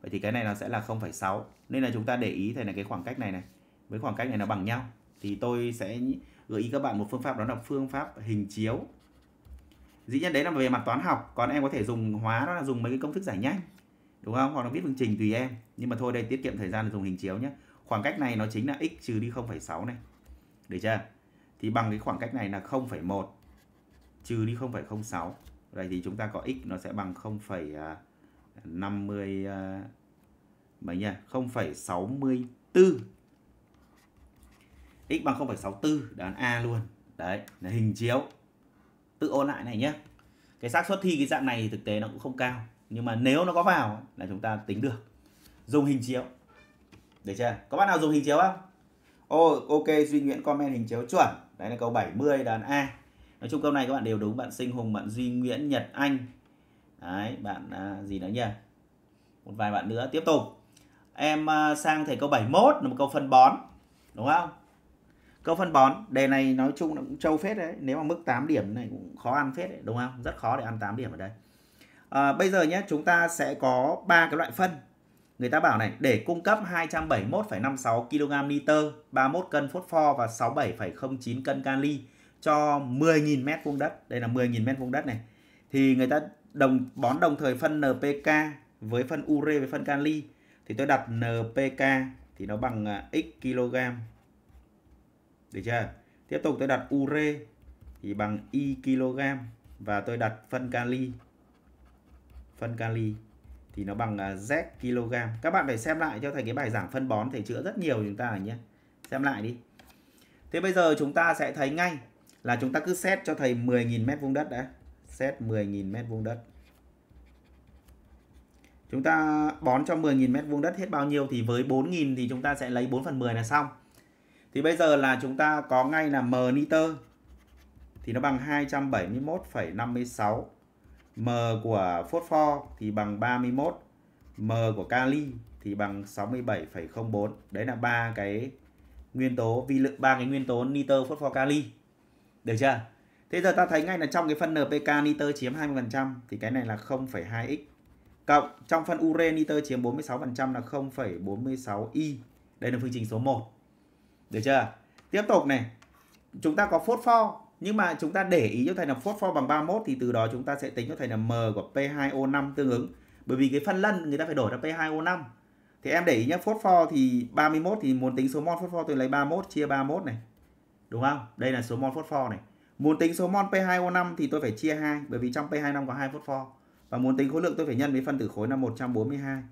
Vậy thì cái này nó sẽ là 0,6. Nên là chúng ta để ý thầy là cái khoảng cách này này. Với khoảng cách này nó bằng nhau. Thì tôi sẽ gợi ý các bạn một phương pháp đó là phương pháp hình chiếu. Dĩ nhiên đấy là về mặt toán học. Còn em có thể dùng hóa đó là dùng mấy cái công thức giải nhanh. Đúng không? Hoặc là viết phương trình tùy em. Nhưng mà thôi đây tiết kiệm thời gian là dùng hình chiếu nhé. Khoảng cách này nó chính là x trừ đi 0,6 này. Được chưa? Thì bằng cái khoảng cách này là 0,1 trừ đi 0,06 đây thì chúng ta có x nó sẽ bằng 0,50 mấy nhỉ 0,64 x bằng 0,64 đoán A luôn đấy là hình chiếu tự ôn lại này nhé cái xác suất thi cái dạng này thực tế nó cũng không cao nhưng mà nếu nó có vào là chúng ta tính được dùng hình chiếu được chưa có bạn nào dùng hình chiếu không ô oh, ok duy nguyễn comment hình chiếu chuẩn đấy là câu 70 đoán A nói chung câu này các bạn đều đúng bạn sinh hùng bạn duy nguyễn nhật anh đấy bạn à, gì nữa nhỉ một vài bạn nữa tiếp tục em à, sang thầy câu 71 là một câu phân bón đúng không câu phân bón đề này nói chung là cũng trâu phết đấy nếu mà mức 8 điểm này cũng khó ăn phết đấy đúng không rất khó để ăn 8 điểm ở đây à, bây giờ nhé chúng ta sẽ có ba cái loại phân Người ta bảo này, để cung cấp 271,56 kg nitơ, 31 cân phốt pho và 67,09 cân kali cho 10.000 mét vuông đất đây là 10.000 mét vuông đất này thì người ta đồng bón đồng thời phân NPK với phân ure với phân kali thì tôi đặt NPK thì nó bằng à, x kg được chưa tiếp tục tôi đặt ure thì bằng y kg và tôi đặt phân kali phân kali thì nó bằng à, z kg các bạn phải xem lại cho thầy cái bài giảng phân bón thầy chữa rất nhiều chúng ta nhé xem lại đi thế bây giờ chúng ta sẽ thấy ngay là chúng ta cứ xét cho thầy 10.000 mét vuông đất đã. Xét 10.000 mét vuông đất. Chúng ta bón cho 10.000 mét vuông đất hết bao nhiêu thì với 4.000 thì chúng ta sẽ lấy 4 phần 10 là xong. Thì bây giờ là chúng ta có ngay là M nitơ thì nó bằng 271,56. M của phốt pho thì bằng 31. M của kali thì bằng 67,04. Đấy là ba cái nguyên tố vi lượng ba cái nguyên tố nitơ, phốt pho kali. Được chưa? Thế giờ ta thấy ngay là trong cái phân NPK nitơ chiếm 20% thì cái này là 0,2x. Cộng trong phân ure nitơ chiếm 46% là 0,46y. Đây là phương trình số 1. Được chưa? Tiếp tục này. Chúng ta có phosphor nhưng mà chúng ta để ý cho thầy là phosphor bằng 31 thì từ đó chúng ta sẽ tính cho thầy là m của P2O5 tương ứng. Bởi vì cái phân lân người ta phải đổi ra P2O5. Thì em để ý nhé, phosphor thì 31 thì muốn tính số mol phosphor tôi lấy 31 chia 31 này Đúng không? Đây là số mol phosphor này. Muốn tính số mol P2O5 thì tôi phải chia 2 bởi vì trong P2O5 có 2 phosphor. Và muốn tính khối lượng tôi phải nhân với phân tử khối là 142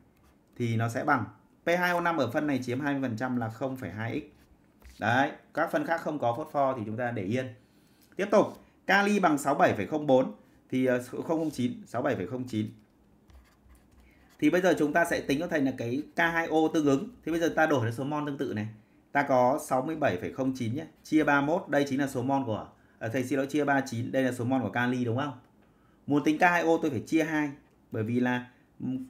thì nó sẽ bằng P2O5 ở phân này chiếm 20% là 0,2x. Đấy, các phân khác không có phosphor thì chúng ta để yên. Tiếp tục, kali bằng 67,04 thì 009 ờ, 67,09. Thì bây giờ chúng ta sẽ tính cho thành là cái K2O tương ứng. Thì bây giờ ta đổi lên số mol tương tự này ta có 67,09 nhé chia 31 đây chính là số mol của à, thầy xin lỗi chia 39 đây là số mol của kali đúng không muốn tính K2O tôi phải chia 2 bởi vì là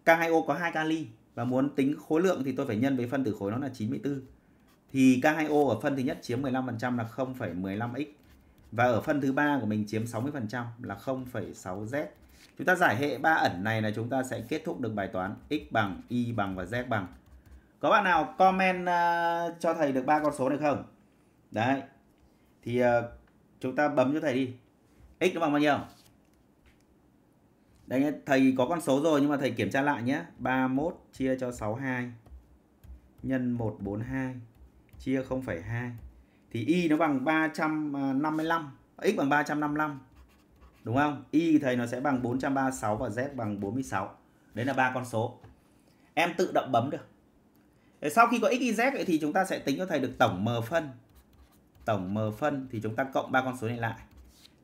K2O có hai kali và muốn tính khối lượng thì tôi phải nhân với phân tử khối nó là 94 thì K2O ở phân thứ nhất chiếm 15% là 0,15x và ở phân thứ ba của mình chiếm 60% là 0,6z chúng ta giải hệ ba ẩn này là chúng ta sẽ kết thúc được bài toán x bằng y bằng và z bằng có bạn nào comment uh, cho thầy được ba con số này không đấy thì uh, chúng ta bấm cho thầy đi x nó bằng bao nhiêu đấy nhé, thầy có con số rồi nhưng mà thầy kiểm tra lại nhé 31 chia cho 62 nhân 142 chia 0,2 thì y nó bằng 355 x bằng 355 đúng không y thầy nó sẽ bằng 436 và z bằng 46 đấy là ba con số em tự động bấm được sau khi có x y thì chúng ta sẽ tính cho thầy được tổng m phân tổng m phân thì chúng ta cộng ba con số này lại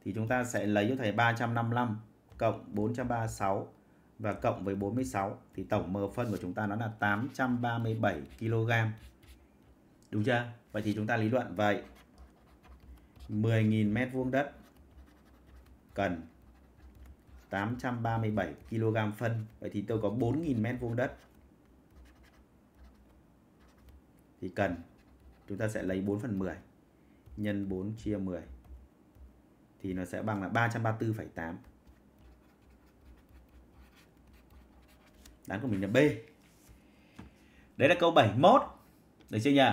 thì chúng ta sẽ lấy cho thầy 355 cộng 436 và cộng với 46 thì tổng m phân của chúng ta nó là 837 kg. Đúng chưa? Vậy thì chúng ta lý luận vậy. 10.000 m2 đất cần 837 kg phân. Vậy thì tôi có 4.000 m2 đất thì cần chúng ta sẽ lấy 4 phần 10 nhân 4 chia 10 thì nó sẽ bằng là 334,8 đáp của mình là B đấy là câu 71 được chưa nhỉ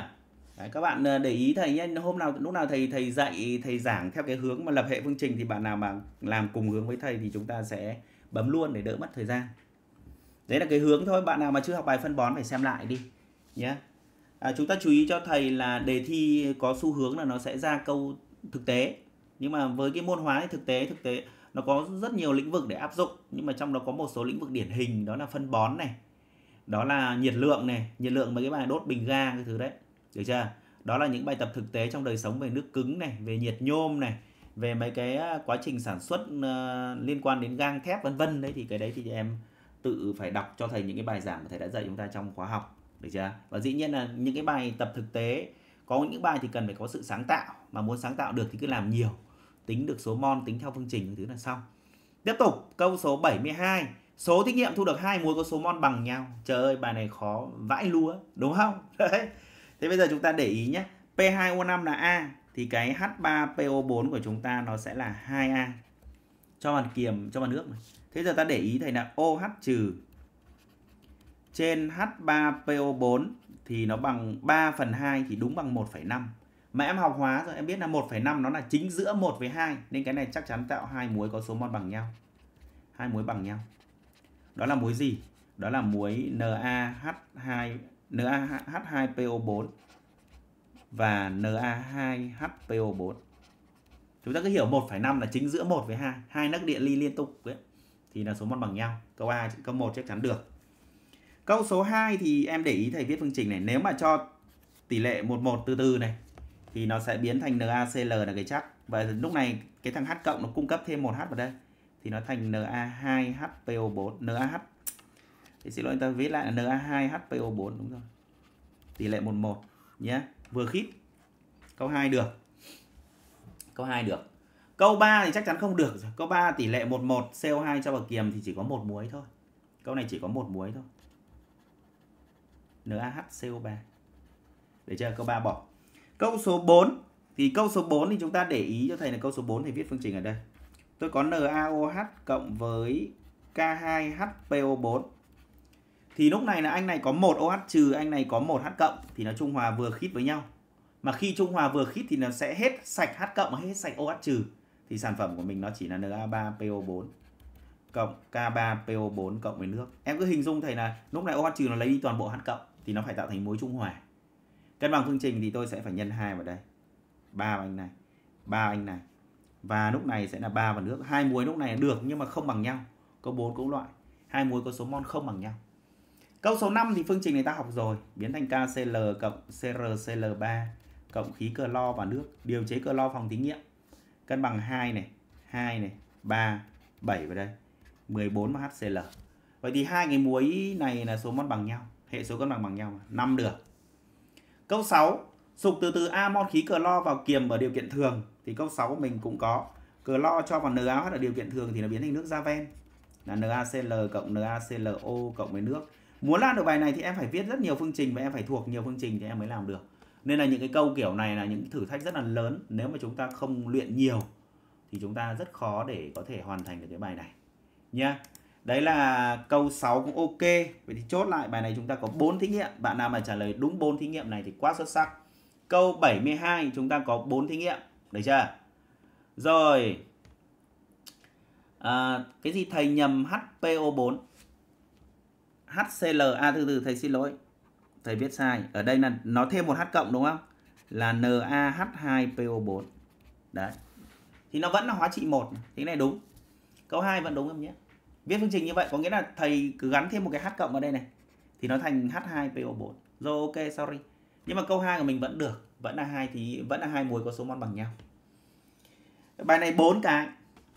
Đấy, các bạn ờ, để ý thầy nhé hôm nào lúc nào thầy thầy dạy thầy giảng theo cái hướng mà lập hệ phương trình thì bạn nào mà làm cùng hướng với thầy thì chúng ta sẽ bấm luôn để đỡ mất thời gian đấy là cái hướng thôi bạn nào mà chưa học bài phân bón phải xem lại đi nhé à, chúng ta chú ý cho thầy là đề thi có xu hướng là nó sẽ ra câu thực tế nhưng mà với cái môn hóa thì thực tế thực tế nó có rất nhiều lĩnh vực để áp dụng nhưng mà trong đó có một số lĩnh vực điển hình đó là phân bón này đó là nhiệt lượng này nhiệt lượng mấy cái bài đốt bình ga cái thứ đấy được chưa đó là những bài tập thực tế trong đời sống về nước cứng này về nhiệt nhôm này về mấy cái à, quá trình sản xuất à, liên quan đến gang thép vân vân đấy thì cái đấy thì em tự phải đọc cho thầy những cái bài giảng mà thầy đã dạy chúng ta trong khóa học được chưa và dĩ nhiên là những cái bài tập thực tế có những bài thì cần phải có sự sáng tạo mà muốn sáng tạo được thì cứ làm nhiều tính được số mol tính theo phương trình thứ là xong tiếp tục câu số 72 số thí nghiệm thu được hai mối có số mol bằng nhau trời ơi bài này khó vãi lúa đúng không [laughs] đấy thế bây giờ chúng ta để ý nhé P2O5 là A thì cái H3PO4 của chúng ta nó sẽ là 2A cho bàn kiềm cho bàn nước này. thế giờ ta để ý thầy là OH trừ trên H3PO4 thì nó bằng 3 phần 2 thì đúng bằng 1,5. Mà em học hóa rồi em biết là 1,5 nó là chính giữa 1 với 2. Nên cái này chắc chắn tạo hai muối có số mol bằng nhau. hai muối bằng nhau. Đó là muối gì? Đó là muối NaH2, NaH2PO4 và Na2HPO4. Chúng ta cứ hiểu 1,5 là chính giữa 1 với 2. hai nấc điện ly liên tục ấy. Thì là số mol bằng nhau. Câu A, câu 1 chắc chắn được. Câu số 2 thì em để ý thầy viết phương trình này. Nếu mà cho tỷ lệ 11 từ từ này thì nó sẽ biến thành NaCl là cái chắc. Và lúc này cái thằng H cộng nó cung cấp thêm một h vào đây. Thì nó thành Na2HPO4, NaH. Thì xin lỗi ta viết lại là Na2HPO4 đúng rồi. Tỷ lệ 11 nhé. Vừa khít. Câu 2 được. Câu 2 được. Câu 3 thì chắc chắn không được Câu 3 tỷ lệ 11 CO2 cho vào kiềm thì chỉ có một muối thôi. Câu này chỉ có một muối thôi. NaHCO3. Để chưa? Câu 3 bỏ. Câu số 4 thì câu số 4 thì chúng ta để ý cho thầy là câu số 4 thì viết phương trình ở đây. Tôi có NaOH cộng với K2HPO4. Thì lúc này là anh này có một OH trừ, anh này có một H cộng thì nó trung hòa vừa khít với nhau. Mà khi trung hòa vừa khít thì nó sẽ hết sạch H cộng và hết sạch OH trừ thì sản phẩm của mình nó chỉ là Na3PO4 cộng K3PO4 cộng với nước. Em cứ hình dung thầy là lúc này OH trừ nó lấy đi toàn bộ H cộng thì nó phải tạo thành mối trung hòa cân bằng phương trình thì tôi sẽ phải nhân 2 vào đây ba anh này ba anh này và lúc này sẽ là ba và nước hai muối lúc này được nhưng mà không bằng nhau có bốn cấu loại hai muối có số mol không bằng nhau câu số 5 thì phương trình này ta học rồi biến thành KCl cộng CrCl3 cộng khí clo và nước điều chế clo phòng thí nghiệm cân bằng 2 này 2 này 3 7 vào đây 14 và HCl vậy thì hai cái muối này là số mol bằng nhau hệ số cân bằng bằng nhau 5 được câu 6 sục từ từ amon khí clo vào kiềm ở điều kiện thường thì câu 6 mình cũng có clo cho vào NaOH ở điều kiện thường thì nó biến thành nước ra ven là NaCl cộng NaClO cộng với nước muốn làm được bài này thì em phải viết rất nhiều phương trình và em phải thuộc nhiều phương trình thì em mới làm được nên là những cái câu kiểu này là những thử thách rất là lớn nếu mà chúng ta không luyện nhiều thì chúng ta rất khó để có thể hoàn thành được cái bài này nhé Đấy là câu 6 cũng ok. Vậy thì chốt lại bài này chúng ta có 4 thí nghiệm. Bạn nào mà trả lời đúng 4 thí nghiệm này thì quá xuất sắc. Câu 72 chúng ta có 4 thí nghiệm. Được chưa? Rồi. À, cái gì thầy nhầm HPO4? HCl. À từ từ thầy xin lỗi. Thầy viết sai. Ở đây là nó thêm một H cộng đúng không? Là NaH2PO4. Đấy. Thì nó vẫn là hóa trị 1. Thế này đúng. Câu 2 vẫn đúng không nhé viết phương trình như vậy có nghĩa là thầy cứ gắn thêm một cái h cộng vào đây này thì nó thành h2po4 rồi ok sorry nhưng mà câu 2 của mình vẫn được vẫn là hai thì vẫn là hai mùi có số mol bằng nhau bài này bốn cái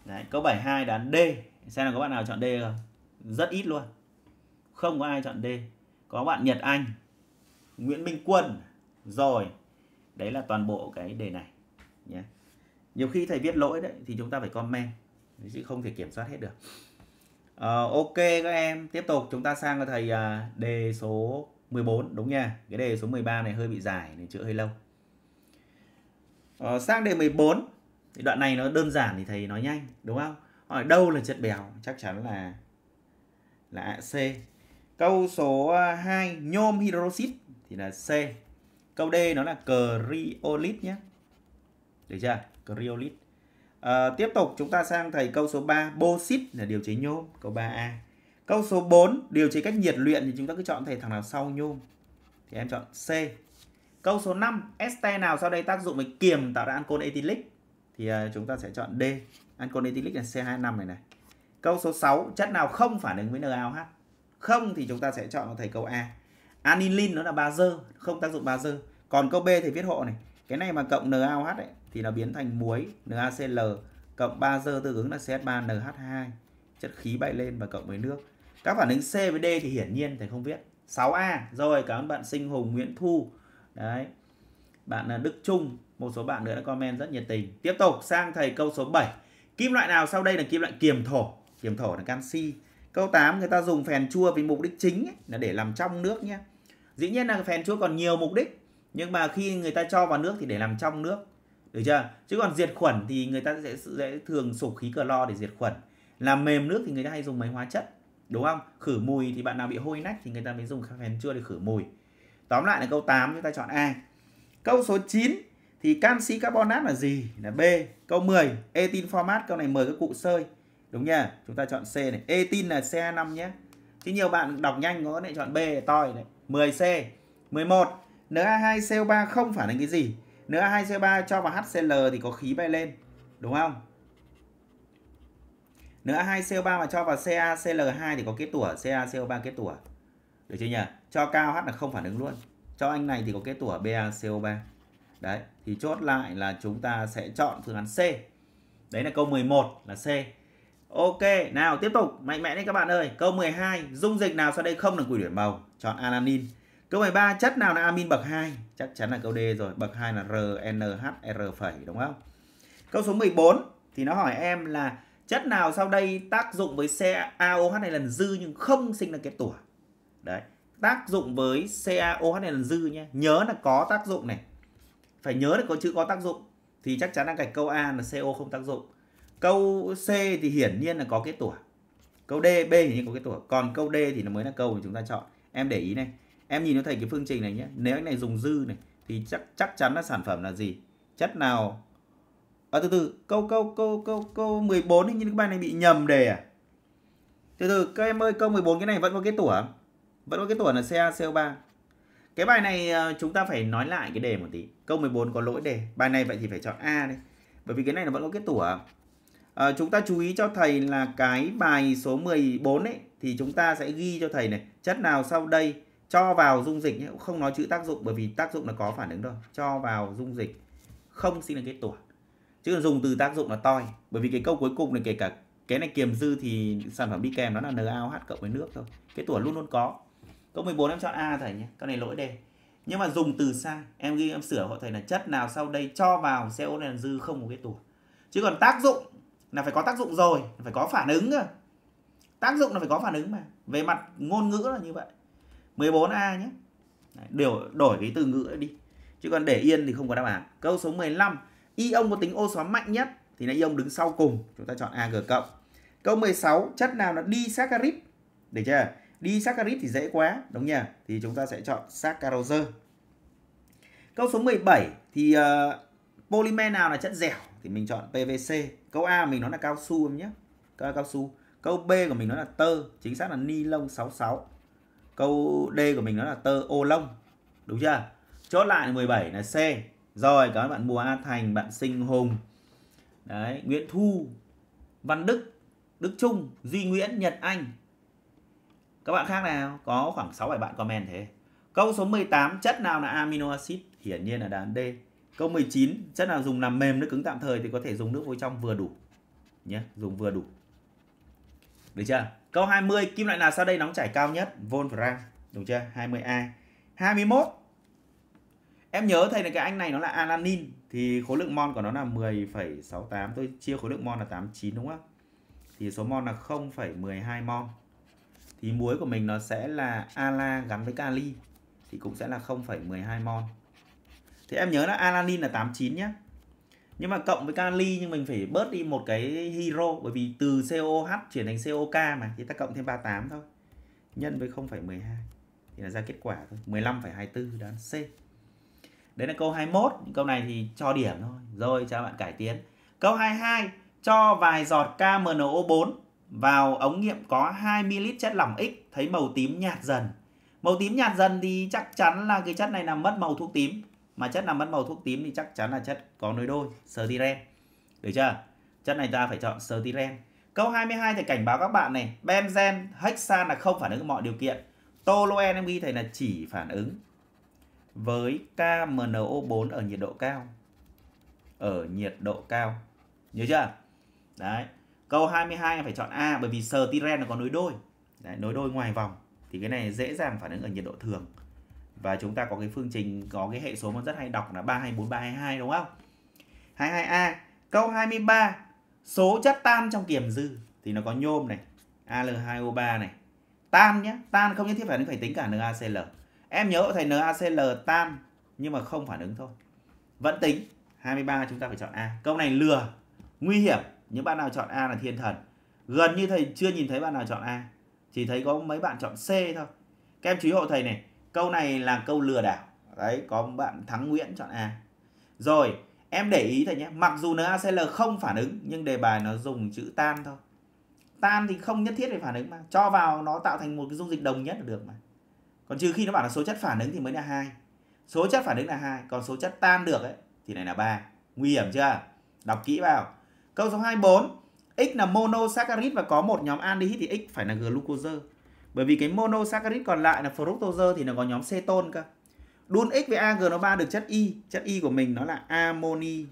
Đấy, câu 72 đoán D xem là có bạn nào chọn D không rất ít luôn không có ai chọn D có bạn Nhật Anh Nguyễn Minh Quân rồi đấy là toàn bộ cái đề này nhé nhiều khi thầy viết lỗi đấy thì chúng ta phải comment chứ không thể kiểm soát hết được Uh, ok các em, tiếp tục chúng ta sang cái thầy uh, đề số 14 đúng nha. Cái đề số 13 này hơi bị dài nên chữa hơi lâu. Uh, sang đề 14 thì đoạn này nó đơn giản thì thầy nói nhanh đúng không? Hỏi đâu là chất béo Chắc chắn là là C. Câu số 2 à, nhôm hydroxit thì là C. Câu D nó là cryolit nhé. Được chưa? Cryolit. À, tiếp tục chúng ta sang thầy câu số 3, bauxit là điều chế nhôm, câu 3A. Câu số 4, điều chế cách nhiệt luyện thì chúng ta cứ chọn thầy thằng nào sau nhôm. Thì em chọn C. Câu số 5, este nào sau đây tác dụng với kiềm tạo ra ancol ethylic? Thì à, chúng ta sẽ chọn D. Ancol ethylic là C25 này này. Câu số 6, chất nào không phản ứng với NaOH? Không thì chúng ta sẽ chọn thầy câu A. Anilin nó là ba bazơ, không tác dụng ba bazơ. Còn câu B thì viết hộ này. Cái này mà cộng NaOH ấy thì nó biến thành muối NaCl cộng 3 dơ tương ứng là CH3NH2 chất khí bay lên và cộng với nước. Các phản ứng C với D thì hiển nhiên thầy không viết. 6A rồi cảm ơn bạn Sinh Hùng Nguyễn Thu. Đấy. Bạn à, Đức Trung, một số bạn nữa đã comment rất nhiệt tình. Tiếp tục sang thầy câu số 7. Kim loại nào sau đây là kim loại kiềm thổ? Kiềm thổ là canxi. Câu 8 người ta dùng phèn chua vì mục đích chính ấy, là để làm trong nước nhé. Dĩ nhiên là phèn chua còn nhiều mục đích nhưng mà khi người ta cho vào nước thì để làm trong nước được chưa chứ còn diệt khuẩn thì người ta sẽ sẽ thường sổ khí clo để diệt khuẩn làm mềm nước thì người ta hay dùng máy hóa chất đúng không khử mùi thì bạn nào bị hôi nách thì người ta mới dùng phèn chua để khử mùi tóm lại là câu 8 chúng ta chọn A câu số 9 thì canxi carbonat là gì là B câu 10 etin format câu này mời các cụ sơi đúng nha chúng ta chọn C này etin là CA5 nhé chứ nhiều bạn đọc nhanh có lại chọn B là toi này 10C 11 Na2CO3 không phản ánh cái gì nữa N2CO3 cho vào HCl thì có khí bay lên, đúng không? Nữa N2CO3 mà cho vào CaCl2 thì có kết tủa, CaCO3 kết tủa. Được chưa nhỉ? Cho cao H là không phản ứng luôn. Cho anh này thì có kết tủa BaCO3. Đấy, thì chốt lại là chúng ta sẽ chọn phương án C. Đấy là câu 11 là C. Ok, nào tiếp tục, mạnh mẽ đấy các bạn ơi. Câu 12, dung dịch nào sau đây không được quỷ điển màu? Chọn alanin. Câu 13 chất nào là amin bậc 2? Chắc chắn là câu D rồi, bậc 2 là RNHR phẩy đúng không? Câu số 14 thì nó hỏi em là chất nào sau đây tác dụng với CaOH này lần dư nhưng không sinh ra kết tủa. Đấy, tác dụng với CaOH này lần dư nhé. Nhớ là có tác dụng này. Phải nhớ là có chữ có tác dụng thì chắc chắn là cái câu A là CO không tác dụng. Câu C thì hiển nhiên là có kết tủa. Câu D B hiển nhiên có kết tủa, còn câu D thì nó mới là câu mà chúng ta chọn. Em để ý này, em nhìn nó thấy cái phương trình này nhé nếu anh này dùng dư này thì chắc chắc chắn là sản phẩm là gì chất nào à, từ từ câu câu câu câu câu 14 hình như các bạn này bị nhầm đề à từ từ các em ơi câu 14 cái này vẫn có cái tủa vẫn có cái tủa là CA CO3 cái bài này ờ, chúng ta phải nói lại cái đề một tí câu 14 có lỗi đề bài này vậy thì phải chọn A đi bởi vì cái này nó vẫn có cái tủa à, chúng ta chú ý cho thầy là cái bài số 14 ấy thì chúng ta sẽ ghi cho thầy này chất nào sau đây cho vào dung dịch nhé không nói chữ tác dụng bởi vì tác dụng là có phản ứng rồi cho vào dung dịch không sinh ra kết tủa chứ dùng từ tác dụng là toi bởi vì cái câu cuối cùng này kể cả cái này kiềm dư thì sản phẩm đi kèm nó là NaOH cộng với nước thôi cái tủa luôn luôn có câu 14 em chọn A thầy nhé câu này lỗi đề nhưng mà dùng từ sai em ghi em sửa hộ thầy là chất nào sau đây cho vào CO này là dư không có cái tủa chứ còn tác dụng là phải có tác dụng rồi phải có phản ứng cơ tác dụng là phải có phản ứng mà về mặt ngôn ngữ là như vậy 14A nhé. Điều đổi cái từ ngữ đi. Chứ còn để yên thì không có đáp án. Câu số 15. Ion có tính ô xóm mạnh nhất thì là ion đứng sau cùng. Chúng ta chọn Ag cộng. Câu 16. Chất nào là đi disaccharide? Được chưa? Disaccharide thì dễ quá, đúng nhỉ? Thì chúng ta sẽ chọn saccharose. Câu số 17 thì uh, polymer nào là chất dẻo thì mình chọn PVC. Câu A mình nói là cao su em nhé. Cao cao su. Câu B của mình nói là tơ, chính xác là ni lông 66 câu D của mình nó là tơ ô lông đúng chưa chốt lại 17 là C rồi các bạn Mùa A Thành bạn Sinh Hùng đấy Nguyễn Thu Văn Đức Đức Trung Duy Nguyễn Nhật Anh các bạn khác nào có khoảng 6 7 bạn comment thế câu số 18 chất nào là amino acid hiển nhiên là đáp D câu 19 chất nào dùng làm mềm nước cứng tạm thời thì có thể dùng nước vôi trong vừa đủ nhé dùng vừa đủ được chưa Câu 20, kim loại nào sau đây nóng chảy cao nhất? Wolfram, đúng chưa? 20A. 21. Em nhớ thầy là cái anh này nó là alanin thì khối lượng mol của nó là 10,68, tôi chia khối lượng mol là 89 đúng không? ạ Thì số mol là 0,12 mol. Thì muối của mình nó sẽ là ala gắn với kali thì cũng sẽ là 0,12 mol. Thì em nhớ là alanin là 89 nhé nhưng mà cộng với kali nhưng mình phải bớt đi một cái hero bởi vì từ COH chuyển thành COK mà thì ta cộng thêm 38 thôi nhân với 0,12 thì là ra kết quả thôi 15,24 đoán C đấy là câu 21 câu này thì cho điểm thôi rồi cho bạn cải tiến câu 22 cho vài giọt KMNO4 vào ống nghiệm có 20ml chất lỏng X thấy màu tím nhạt dần màu tím nhạt dần thì chắc chắn là cái chất này làm mất màu thuốc tím mà chất nằm ấn màu thuốc tím thì chắc chắn là chất có nối đôi styren, được chưa chất này ta phải chọn styren. câu 22 thì cảnh báo các bạn này benzen hexan là không phản ứng mọi điều kiện toluen em ghi thầy là chỉ phản ứng với KMNO4 ở nhiệt độ cao ở nhiệt độ cao nhớ chưa đấy câu 22 phải chọn A bởi vì styren nó có nối đôi đấy, nối đôi ngoài vòng thì cái này dễ dàng phản ứng ở nhiệt độ thường và chúng ta có cái phương trình có cái hệ số mà rất hay đọc là 324322 đúng không? 22A. Câu 23, số chất tan trong kiềm dư thì nó có nhôm này, Al2O3 này. Tan nhé, tan không nhất thiết phải phải tính cả NaCl. Em nhớ thầy NaCl tan nhưng mà không phản ứng thôi. Vẫn tính 23 chúng ta phải chọn A. Câu này lừa, nguy hiểm. Những bạn nào chọn A là thiên thần. Gần như thầy chưa nhìn thấy bạn nào chọn A, chỉ thấy có mấy bạn chọn C thôi. Các em chú ý hộ thầy này, câu này là câu lừa đảo đấy có bạn thắng nguyễn chọn a rồi em để ý thôi nhé mặc dù nacl không phản ứng nhưng đề bài nó dùng chữ tan thôi tan thì không nhất thiết phải phản ứng mà cho vào nó tạo thành một cái dung dịch đồng nhất là được mà còn trừ khi nó bảo là số chất phản ứng thì mới là hai số chất phản ứng là hai còn số chất tan được ấy thì này là ba nguy hiểm chưa đọc kỹ vào câu số 24 x là monosaccharide và có một nhóm aldehyde thì x phải là glucose bởi vì cái monosaccharide còn lại là fructose thì nó có nhóm ceton cơ. Đun X với agn ba được chất Y. Chất Y của mình nó là amoni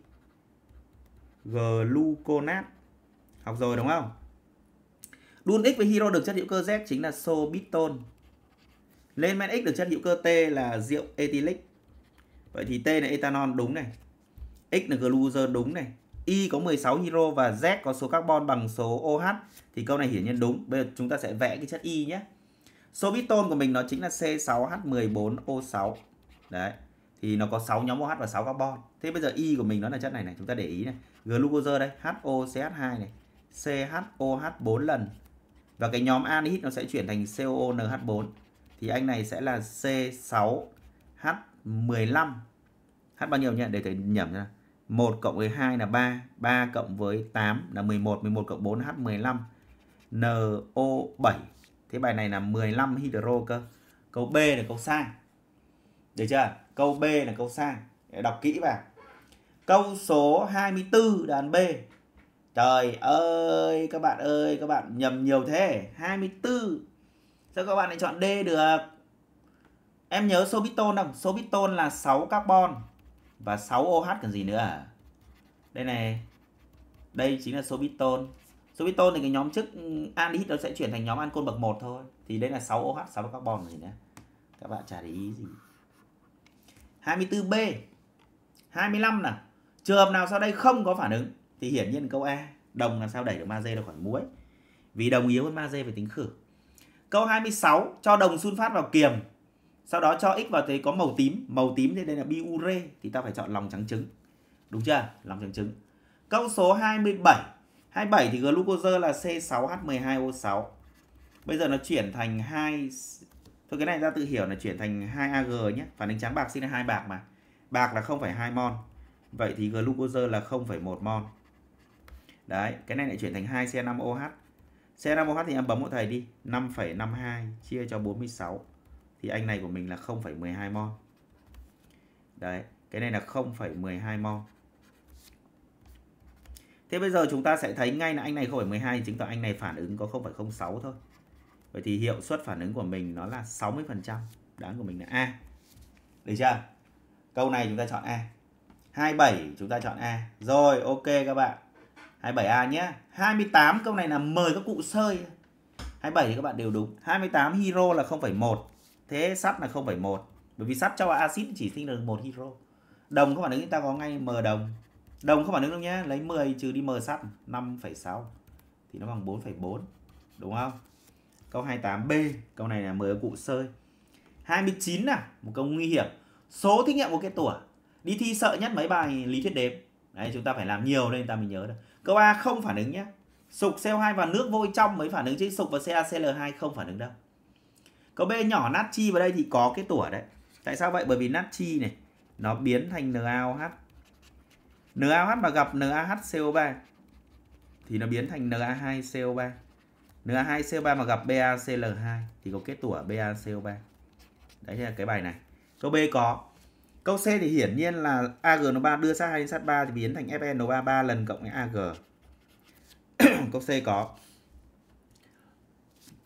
gluconat. Học rồi đúng không? Đun X với hiro được chất hữu cơ Z chính là sobiton. Lên men X được chất hữu cơ T là rượu etylic Vậy thì T là ethanol đúng này. X là glucose đúng này. Y có 16 hydro và Z có số carbon bằng số OH thì câu này hiển nhiên đúng. Bây giờ chúng ta sẽ vẽ cái chất Y nhé. Số biton của mình nó chính là C6H14O6. Đấy. Thì nó có 6 nhóm OH và 6 carbon. Thế bây giờ Y của mình nó là chất này này, chúng ta để ý này. Glucose đây, HOCH2 này, CHOH4 lần. Và cái nhóm anhydride nó sẽ chuyển thành COONH4. Thì anh này sẽ là C6H15. H bao nhiêu nhỉ? Để thầy nhẩm cho nào. 1 cộng với 2 là 3, 3 cộng với 8 là 11, 11 cộng 4 là H15, NO7. Thế bài này là 15 hydro cơ. Câu B là câu sai. Được chưa? Câu B là câu sai. Để đọc kỹ vào. Câu số 24 đàn B. Trời ơi, các bạn ơi, các bạn nhầm nhiều thế. 24. Sao các bạn lại chọn D được? Em nhớ số không? Số là 6 carbon và 6 OH cần gì nữa à? Đây này. Đây chính là sobiton. Sobiton thì cái nhóm chức ừ, anhydride nó sẽ chuyển thành nhóm ancol bậc 1 thôi. Thì đây là 6 OH, 6 carbon gì nữa. Các bạn chả để ý gì. 24B. 25 nào. Trường hợp nào sau đây không có phản ứng thì hiển nhiên câu A, đồng làm sao đẩy được magie ra khỏi muối. Vì đồng yếu hơn magie về tính khử. Câu 26 cho đồng sunfat vào kiềm sau đó cho x vào thấy có màu tím, màu tím thì đây là biure thì ta phải chọn lòng trắng trứng. Đúng chưa? Lòng trắng trứng. Câu số 27. 27 thì glucose là C6H12O6. Bây giờ nó chuyển thành 2 Thôi cái này ta tự hiểu là chuyển thành 2Ag nhé. Phản ứng trắng bạc sinh ra 2 bạc mà. Bạc là 0,2 mol. Vậy thì glucose là 0,1 mol. Đấy, cái này lại chuyển thành 2 C5OH. C5OH thì em bấm hộ thầy đi. 5,52 chia cho 46 thì anh này của mình là 0,12 mol. Đấy, cái này là 0,12 mol. Thế bây giờ chúng ta sẽ thấy ngay là anh này 0,12 chứng tỏ anh này phản ứng có 0,06 thôi. Vậy thì hiệu suất phản ứng của mình nó là 60%. Đáp của mình là A. Được chưa? Câu này chúng ta chọn A. 27 chúng ta chọn A. Rồi, ok các bạn. 27A nhé. 28 câu này là mời các cụ sơi. 27 thì các bạn đều đúng. 28 hero là 0,1 thế sắt là 0,1 bởi vì sắt cho axit chỉ sinh được một hydro đồng các bạn ứng chúng ta có ngay m đồng đồng các bạn ứng đâu nhé lấy 10 trừ đi m sắt 5,6 thì nó bằng 4,4 đúng không câu 28b câu này là mời cụ sơi 29 là một câu nguy hiểm số thí nghiệm của kết tủa đi thi sợ nhất mấy bài lý thuyết đếm đấy chúng ta phải làm nhiều nên ta mới nhớ được câu a không phản ứng nhé sục CO2 và nước vôi trong mới phản ứng chứ sục và CaCl2 không phản ứng đâu có B nhỏ natri vào đây thì có cái tủa đấy. Tại sao vậy? Bởi vì natri này nó biến thành NaOH. NaOH mà gặp NaHCO3 thì nó biến thành Na2CO3. Na2CO3 mà gặp BaCl2 thì có kết tủa BaCO3. Đấy là cái bài này. Câu B có. Câu C thì hiển nhiên là AgNO3 đưa sát 2 sát 3 thì biến thành FeNO3 3 lần cộng với Ag. [clears throat] Câu C có.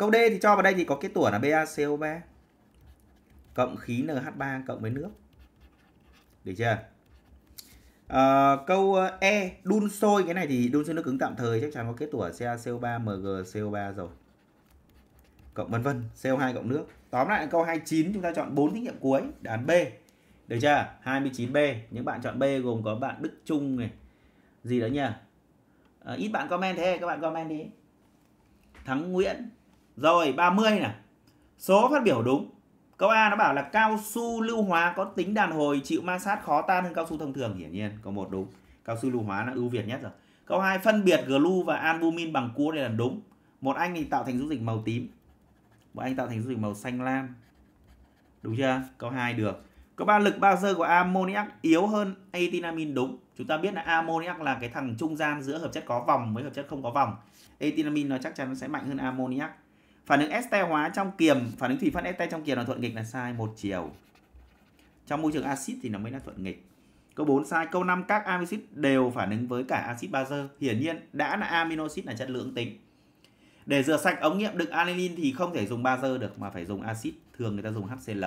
Câu D thì cho vào đây thì có cái tuổi là BaCO3 cộng khí NH3 cộng với nước. Được chưa? À, câu ờ, E đun sôi cái này thì đun sôi nước cứng tạm thời chắc chắn có kết tủa CaCO3 MgCO3 rồi. Cộng vân vân, CO2 cộng nước. Tóm lại câu 29 chúng ta chọn 4 thí nghiệm cuối, đáp B. Được chưa? 29B, những bạn chọn B gồm có bạn Đức Trung này. Gì đó nhỉ? À, ít bạn comment thế, các bạn comment đi. Thắng Nguyễn, rồi 30 này. Số phát biểu đúng. Câu A nó bảo là cao su lưu hóa có tính đàn hồi chịu ma sát khó tan hơn cao su thông thường hiển nhiên. Câu một đúng. Cao su lưu hóa là ưu việt nhất rồi. Câu 2 phân biệt glu và albumin bằng cua đây là đúng. Một anh thì tạo thành dung dịch màu tím. Một anh tạo thành dung dịch màu xanh lam. Đúng chưa? Câu 2 được. Câu 3 lực bao giờ của ammoniac yếu hơn etinamin đúng. Chúng ta biết là ammoniac là cái thằng trung gian giữa hợp chất có vòng với hợp chất không có vòng. Etinamin nó chắc chắn nó sẽ mạnh hơn ammoniac. Phản ứng este hóa trong kiềm, phản ứng thủy phân este trong kiềm là thuận nghịch là sai một chiều. Trong môi trường axit thì nó mới là thuận nghịch. Câu 4 sai. Câu 5 các aminoxit đều phản ứng với cả axit bazơ. Hiển nhiên đã là aminoxit là chất lượng tính. Để rửa sạch ống nghiệm đựng aniline thì không thể dùng bazơ được mà phải dùng axit, thường người ta dùng HCl.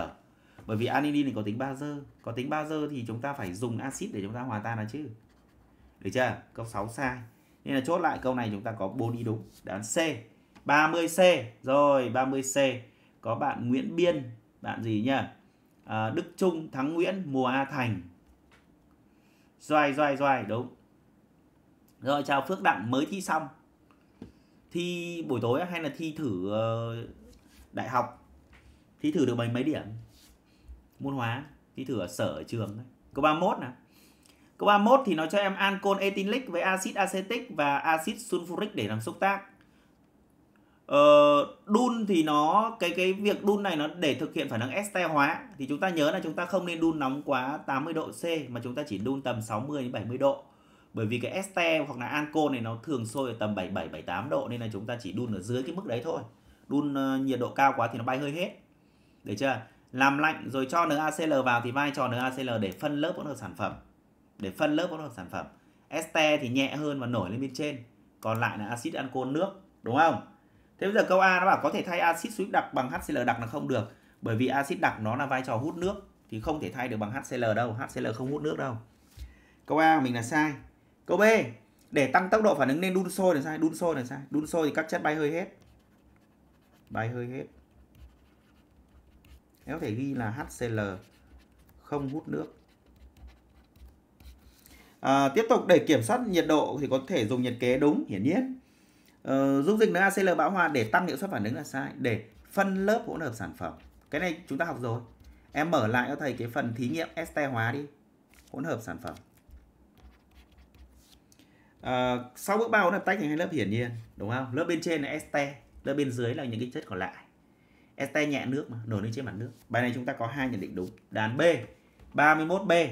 Bởi vì aniline thì có tính bazơ, có tính bazơ thì chúng ta phải dùng axit để chúng ta hòa tan nó chứ. Được chưa? Câu 6 sai. Nên là chốt lại câu này chúng ta có 4 đi đúng. Đáp án C. 30C. Rồi 30C có bạn Nguyễn Biên, bạn gì nhỉ? À, Đức Trung, Thắng Nguyễn, Mùa A Thành. Doài doài doài đúng. Rồi chào Phước Đặng mới thi xong. Thi buổi tối hay là thi thử ờ, đại học? Thi thử được mấy mấy điểm? Môn hóa, thi thử ở sở ở trường đấy. Câu 31 này. Câu 31 thì nó cho em ancol ethylic với axit acetic và axit sulfuric để làm xúc tác uh, đun thì nó cái cái việc đun này nó để thực hiện phản ứng este hóa thì chúng ta nhớ là chúng ta không nên đun nóng quá 80 độ C mà chúng ta chỉ đun tầm 60 đến 70 độ bởi vì cái este hoặc là anco này nó thường sôi ở tầm 77 78 độ nên là chúng ta chỉ đun ở dưới cái mức đấy thôi đun uh, nhiệt độ cao quá thì nó bay hơi hết được chưa làm lạnh rồi cho NaCl vào thì vai trò NaCl để phân lớp hỗn hợp sản phẩm để phân lớp hỗn hợp sản phẩm este thì nhẹ hơn và nổi lên bên trên còn lại là axit anco nước đúng không Thế bây giờ câu A nó bảo có thể thay axit suối đặc bằng HCl đặc là không được. Bởi vì axit đặc nó là vai trò hút nước thì không thể thay được bằng HCl đâu. HCl không hút nước đâu. Câu A mình là sai. Câu B để tăng tốc độ phản ứng nên đun sôi là sai đun sôi là sai đun sôi thì các chất bay hơi hết bay hơi hết nếu thể ghi là HCl không hút nước à, tiếp tục để kiểm soát nhiệt độ thì có thể dùng nhiệt kế đúng hiển nhiên uh, dung dịch NaCl bão hòa để tăng hiệu suất phản ứng là sai để phân lớp hỗn hợp sản phẩm cái này chúng ta học rồi em mở lại cho thầy cái phần thí nghiệm este hóa đi hỗn hợp sản phẩm à, sau bước ba hỗn hợp tách thành hai lớp hiển nhiên đúng không lớp bên trên là este lớp bên dưới là những cái chất còn lại este nhẹ nước mà nổi lên trên mặt nước bài này chúng ta có hai nhận định đúng đán b 31b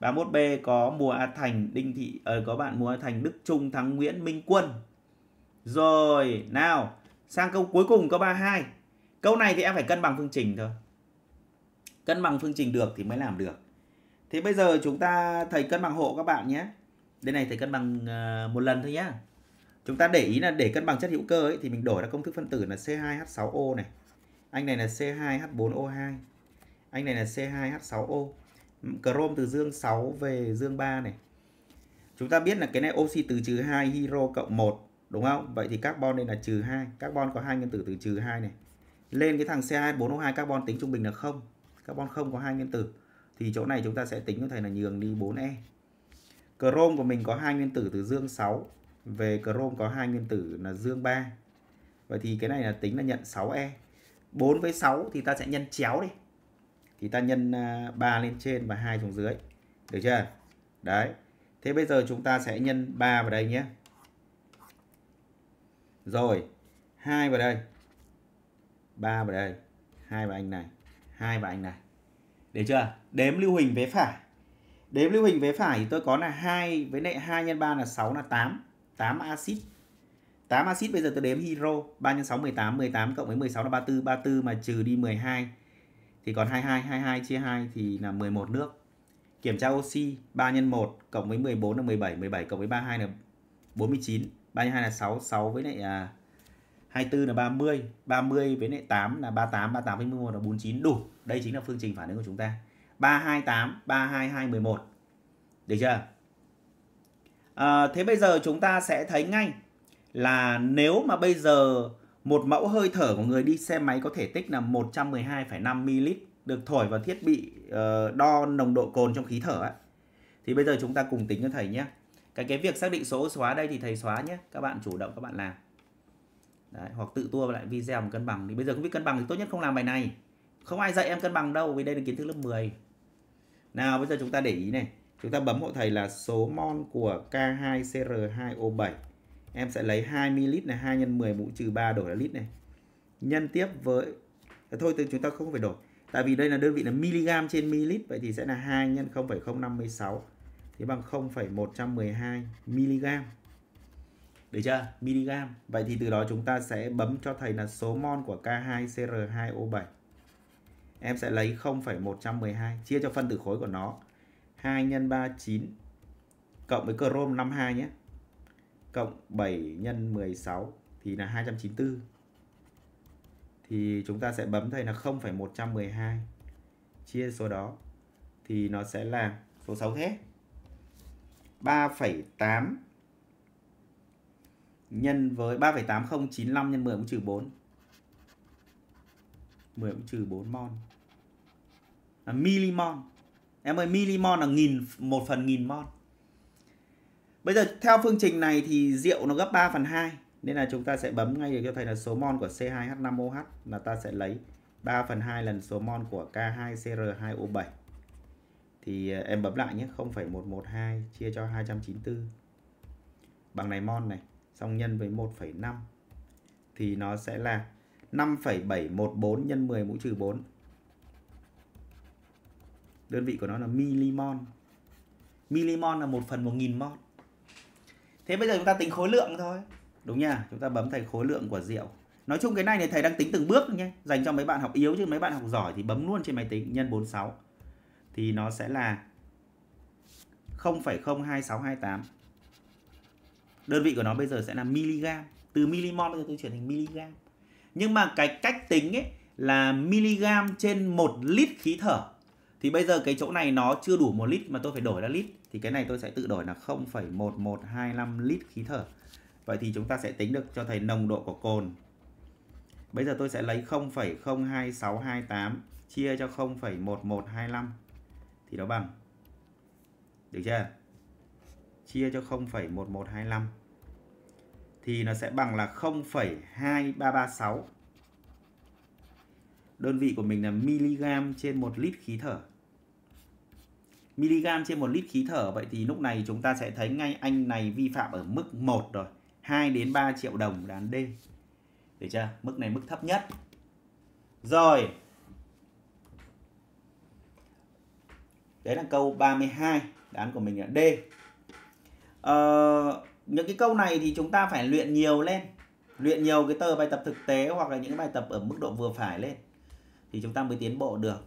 31B có mùa Thành Đinh Thị ờ, có bạn mùa Thành Đức Trung Thắng Nguyễn Minh Quân rồi, nào, sang câu cuối cùng câu 32. Câu này thì em phải cân bằng phương trình thôi. Cân bằng phương trình được thì mới làm được. Thế bây giờ chúng ta thầy cân bằng hộ các bạn nhé. Đây này thầy cân bằng ờ, một lần thôi nhé. Chúng ta để ý là để cân bằng chất hữu cơ ấy, thì mình đổi ra công thức phân tử là C2H6O này. Anh này là C2H4O2. Anh này là C2H6O. Chrome từ dương 6 về dương 3 này. Chúng ta biết là cái này oxy từ trừ 2 hiro cộng 1 đúng không vậy thì carbon đây là trừ 2 carbon có hai nguyên tử từ trừ 2 này lên cái thằng C24O2 carbon tính trung bình là không carbon không có hai nguyên tử thì chỗ này chúng ta sẽ tính có thầy là nhường đi 4e Chrome của mình có hai nguyên tử từ dương 6 về Chrome có hai nguyên tử là dương 3 vậy thì cái này là tính là nhận 6e 4 với 6 thì ta sẽ nhân chéo đi thì ta nhân 3 à, lên trên và hai xuống dưới được chưa đấy thế bây giờ chúng ta sẽ nhân 3 vào đây nhé rồi hai vào đây ba vào đây hai vào anh này hai vào anh này để chưa đếm lưu hình vế phải đếm lưu hình vế phải thì tôi có là hai với lại hai nhân ba là 6 là 8 8 axit 8 axit bây giờ tôi đếm hydro 3 x 6 18 18 cộng với 16 là 34 34 mà trừ đi 12 thì còn 22 22 chia 2 thì là 11 nước Kiểm tra oxy 3 x 1 cộng với 14 là 17, 17 cộng với 32 là 49. 3 x 2 là 6, 6 với lại à, 24 là 30, 30 với lại 8 là 38, 38 với 11 là 49 đủ. Đây chính là phương trình phản ứng của chúng ta. 328, 322, 11. Được chưa? À, thế bây giờ chúng ta sẽ thấy ngay là nếu mà bây giờ một mẫu hơi thở của người đi xe máy có thể tích là 112,5 ml được thổi vào thiết bị ờ, đo nồng độ cồn trong khí thở ấy. Thì bây giờ chúng ta cùng tính cho thầy nhé. Cái cái việc xác định số xóa đây thì thầy xóa nhé. Các bạn chủ động các bạn làm. Đấy, hoặc tự tua lại video một cân bằng. Thì bây giờ không biết cân bằng thì tốt nhất không làm bài này. Không ai dạy em cân bằng đâu vì đây là kiến thức lớp 10. Nào bây giờ chúng ta để ý này. Chúng ta bấm hộ thầy là số mol của K2CR2O7. Em sẽ lấy 2 ml này 2 nhân 10 mũ trừ 3 đổi là lít này. Nhân tiếp với à, thôi thì chúng ta không phải đổi. Tại vì đây là đơn vị là mg trên ml vậy thì sẽ là 2 nhân 0,056 thì bằng 0,112 mg. Được chưa? Mg. Vậy thì từ đó chúng ta sẽ bấm cho thầy là số mol của K2CR2O7. Em sẽ lấy 0,112 chia cho phân tử khối của nó. 2 x 39 cộng với chrome 52 nhé. Cộng 7 x 16 thì là 294. Thì chúng ta sẽ bấm thầy là 0,112 chia số đó thì nó sẽ là số 6 thế. 3,8 nhân với 3,8095 nhân 10 cũng trừ 4. 10 cũng trừ 4 mon Là milimol. Em ơi milimol là nghìn một phần nghìn mon Bây giờ theo phương trình này thì rượu nó gấp 3 phần 2 Nên là chúng ta sẽ bấm ngay để cho thầy là số mon của C2H5OH Là ta sẽ lấy 3 phần 2 lần số mon của K2CR2O7 thì à, em bấm lại nhé 0,112 chia cho 294 bằng này mon này xong nhân với 1,5 thì nó sẽ là 5,714 nhân 10 mũ trừ 4 đơn vị của nó là milimol milimol là 1 phần 1 nghìn mol thế bây giờ chúng ta tính khối lượng thôi đúng nha chúng ta bấm thầy khối lượng của rượu Nói chung cái này thì thầy đang tính từng bước nhé Dành cho mấy bạn học yếu chứ mấy bạn học giỏi thì bấm luôn trên máy tính nhân 46 thì nó sẽ là 0,02628 đơn vị của nó bây giờ sẽ là mg từ milimol tôi chuyển thành mg nhưng mà cái cách tính ấy là mg trên 1 lít khí thở thì bây giờ cái chỗ này nó chưa đủ 1 lít mà tôi phải đổi ra lít thì cái này tôi sẽ tự đổi là 0,1125 lít khí thở vậy thì chúng ta sẽ tính được cho thầy nồng độ của cồn bây giờ tôi sẽ lấy 0,02628 chia cho 0,1125 thì nó bằng được chưa chia cho 0,1125 thì nó sẽ bằng là 0,2336 đơn vị của mình là miligam trên 1 lít khí thở miligam trên 1 lít khí thở vậy thì lúc này chúng ta sẽ thấy ngay anh này vi phạm ở mức 1 rồi 2 đến 3 triệu đồng là D được chưa mức này mức thấp nhất rồi Đấy là câu 32, đáp án của mình là D. Ờ, những cái câu này thì chúng ta phải luyện nhiều lên. Luyện nhiều cái tờ bài tập thực tế hoặc là những bài tập ở mức độ vừa phải lên. Thì chúng ta mới tiến bộ được.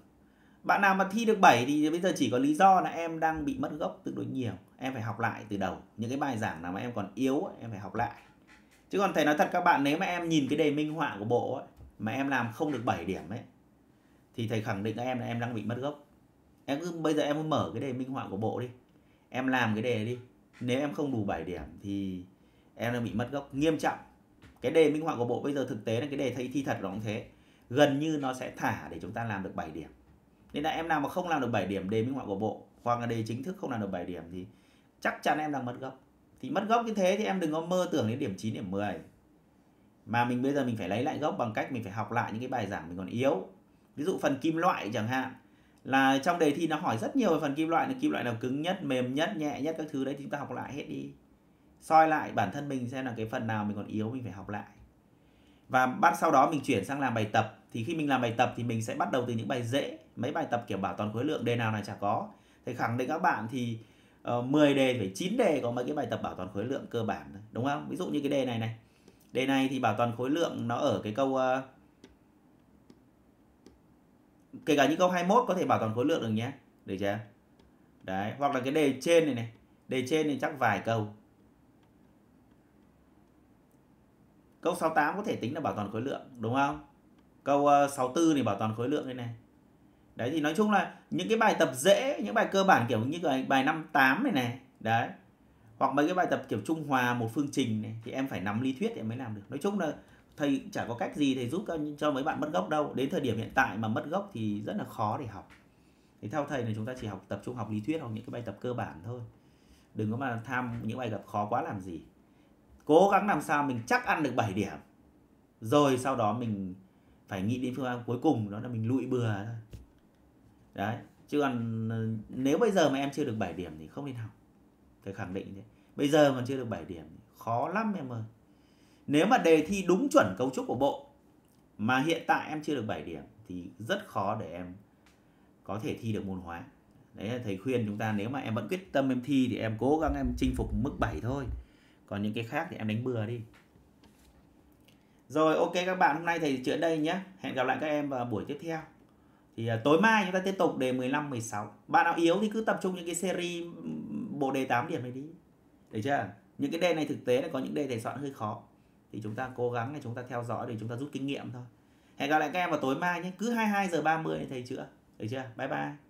Bạn nào mà thi được 7 thì bây giờ chỉ có lý do là em đang bị mất gốc tương đối nhiều. Em phải học lại từ đầu. Những cái bài giảng nào mà em còn yếu em phải học lại. Chứ còn thầy nói thật các bạn nếu mà em nhìn cái đề minh họa của bộ ấy, mà em làm không được 7 điểm ấy thì thầy khẳng định các em là em đang bị mất gốc em cứ bây giờ em mở cái đề minh họa của bộ đi em làm cái đề đi nếu em không đủ 7 điểm thì em đang bị mất gốc nghiêm trọng cái đề minh họa của bộ bây giờ thực tế là cái đề thi thi thật nó cũng thế gần như nó sẽ thả để chúng ta làm được 7 điểm nên là em nào mà không làm được 7 điểm đề minh họa của bộ hoặc là đề chính thức không làm được 7 điểm thì chắc chắn em đang mất gốc thì mất gốc như thế thì em đừng có mơ tưởng đến điểm 9 điểm 10 mà mình bây giờ mình phải lấy lại gốc bằng cách mình phải học lại những cái bài giảng mình còn yếu ví dụ phần kim loại chẳng hạn là trong đề thi nó hỏi rất nhiều về phần kim loại là kim loại nào cứng nhất mềm nhất nhẹ nhất các thứ đấy chúng ta học lại hết đi soi lại bản thân mình xem là cái phần nào mình còn yếu mình phải học lại và bắt sau đó mình chuyển sang làm bài tập thì khi mình làm bài tập thì mình sẽ bắt đầu từ những bài dễ mấy bài tập kiểu bảo toàn khối lượng đề nào là chả có thì khẳng định các bạn thì uh, ờ, 10 đề phải 9 đề có mấy cái bài tập bảo toàn khối lượng cơ bản đúng không ví dụ như cái đề này này đề này thì bảo toàn khối lượng nó ở cái câu uh, kể cả những câu 21 có thể bảo toàn khối lượng được nhé được chưa đấy hoặc là cái đề trên này này đề trên thì chắc vài câu câu 68 có thể tính là bảo toàn khối lượng đúng không câu 64 ờ, thì bảo toàn khối lượng đây này đấy thì nói chung là những cái bài tập dễ những bài cơ bản kiểu như bài 58 này này đấy hoặc mấy cái bài tập kiểu trung hòa một phương trình này thì em phải nắm lý thuyết để mới làm được nói chung là thầy chả có cách gì thầy giúp cho mấy bạn mất gốc đâu đến thời điểm hiện tại mà mất gốc thì rất là khó để học thì theo thầy thì chúng ta chỉ học tập trung học lý thuyết hoặc những cái bài tập cơ bản thôi đừng có mà tham những bài tập khó quá làm gì cố gắng làm sao mình chắc ăn được 7 điểm rồi sau đó mình phải nghĩ đến phương án cuối cùng đó là mình lụi bừa thôi đấy chứ còn ờ, nếu bây giờ mà em chưa được 7 điểm thì không nên học thầy khẳng định thế bây giờ còn chưa được 7 điểm khó lắm em ơi nếu mà đề thi đúng chuẩn cấu trúc của bộ mà hiện tại em chưa được 7 điểm thì rất khó để em có thể thi được môn hóa. Đấy là thầy khuyên chúng ta nếu mà em vẫn quyết tâm em thi thì em cố gắng em chinh phục mức 7 thôi. Còn những cái khác thì em đánh bừa đi. Rồi ok các bạn, hôm nay thầy chữa đây nhé. Hẹn gặp lại các em vào buổi tiếp theo. Thì à, tối mai chúng ta tiếp tục đề 15 16. Bạn nào yếu thì cứ tập trung những cái series bộ đề 8 điểm này đi. Được chưa? Những cái đề này thực tế là có những đề thầy soạn hơi khó thì chúng ta cố gắng để chúng ta theo dõi để chúng ta rút kinh nghiệm thôi hẹn gặp lại các em vào tối mai nhé cứ 22 giờ 30 thầy chữa được chưa bye bye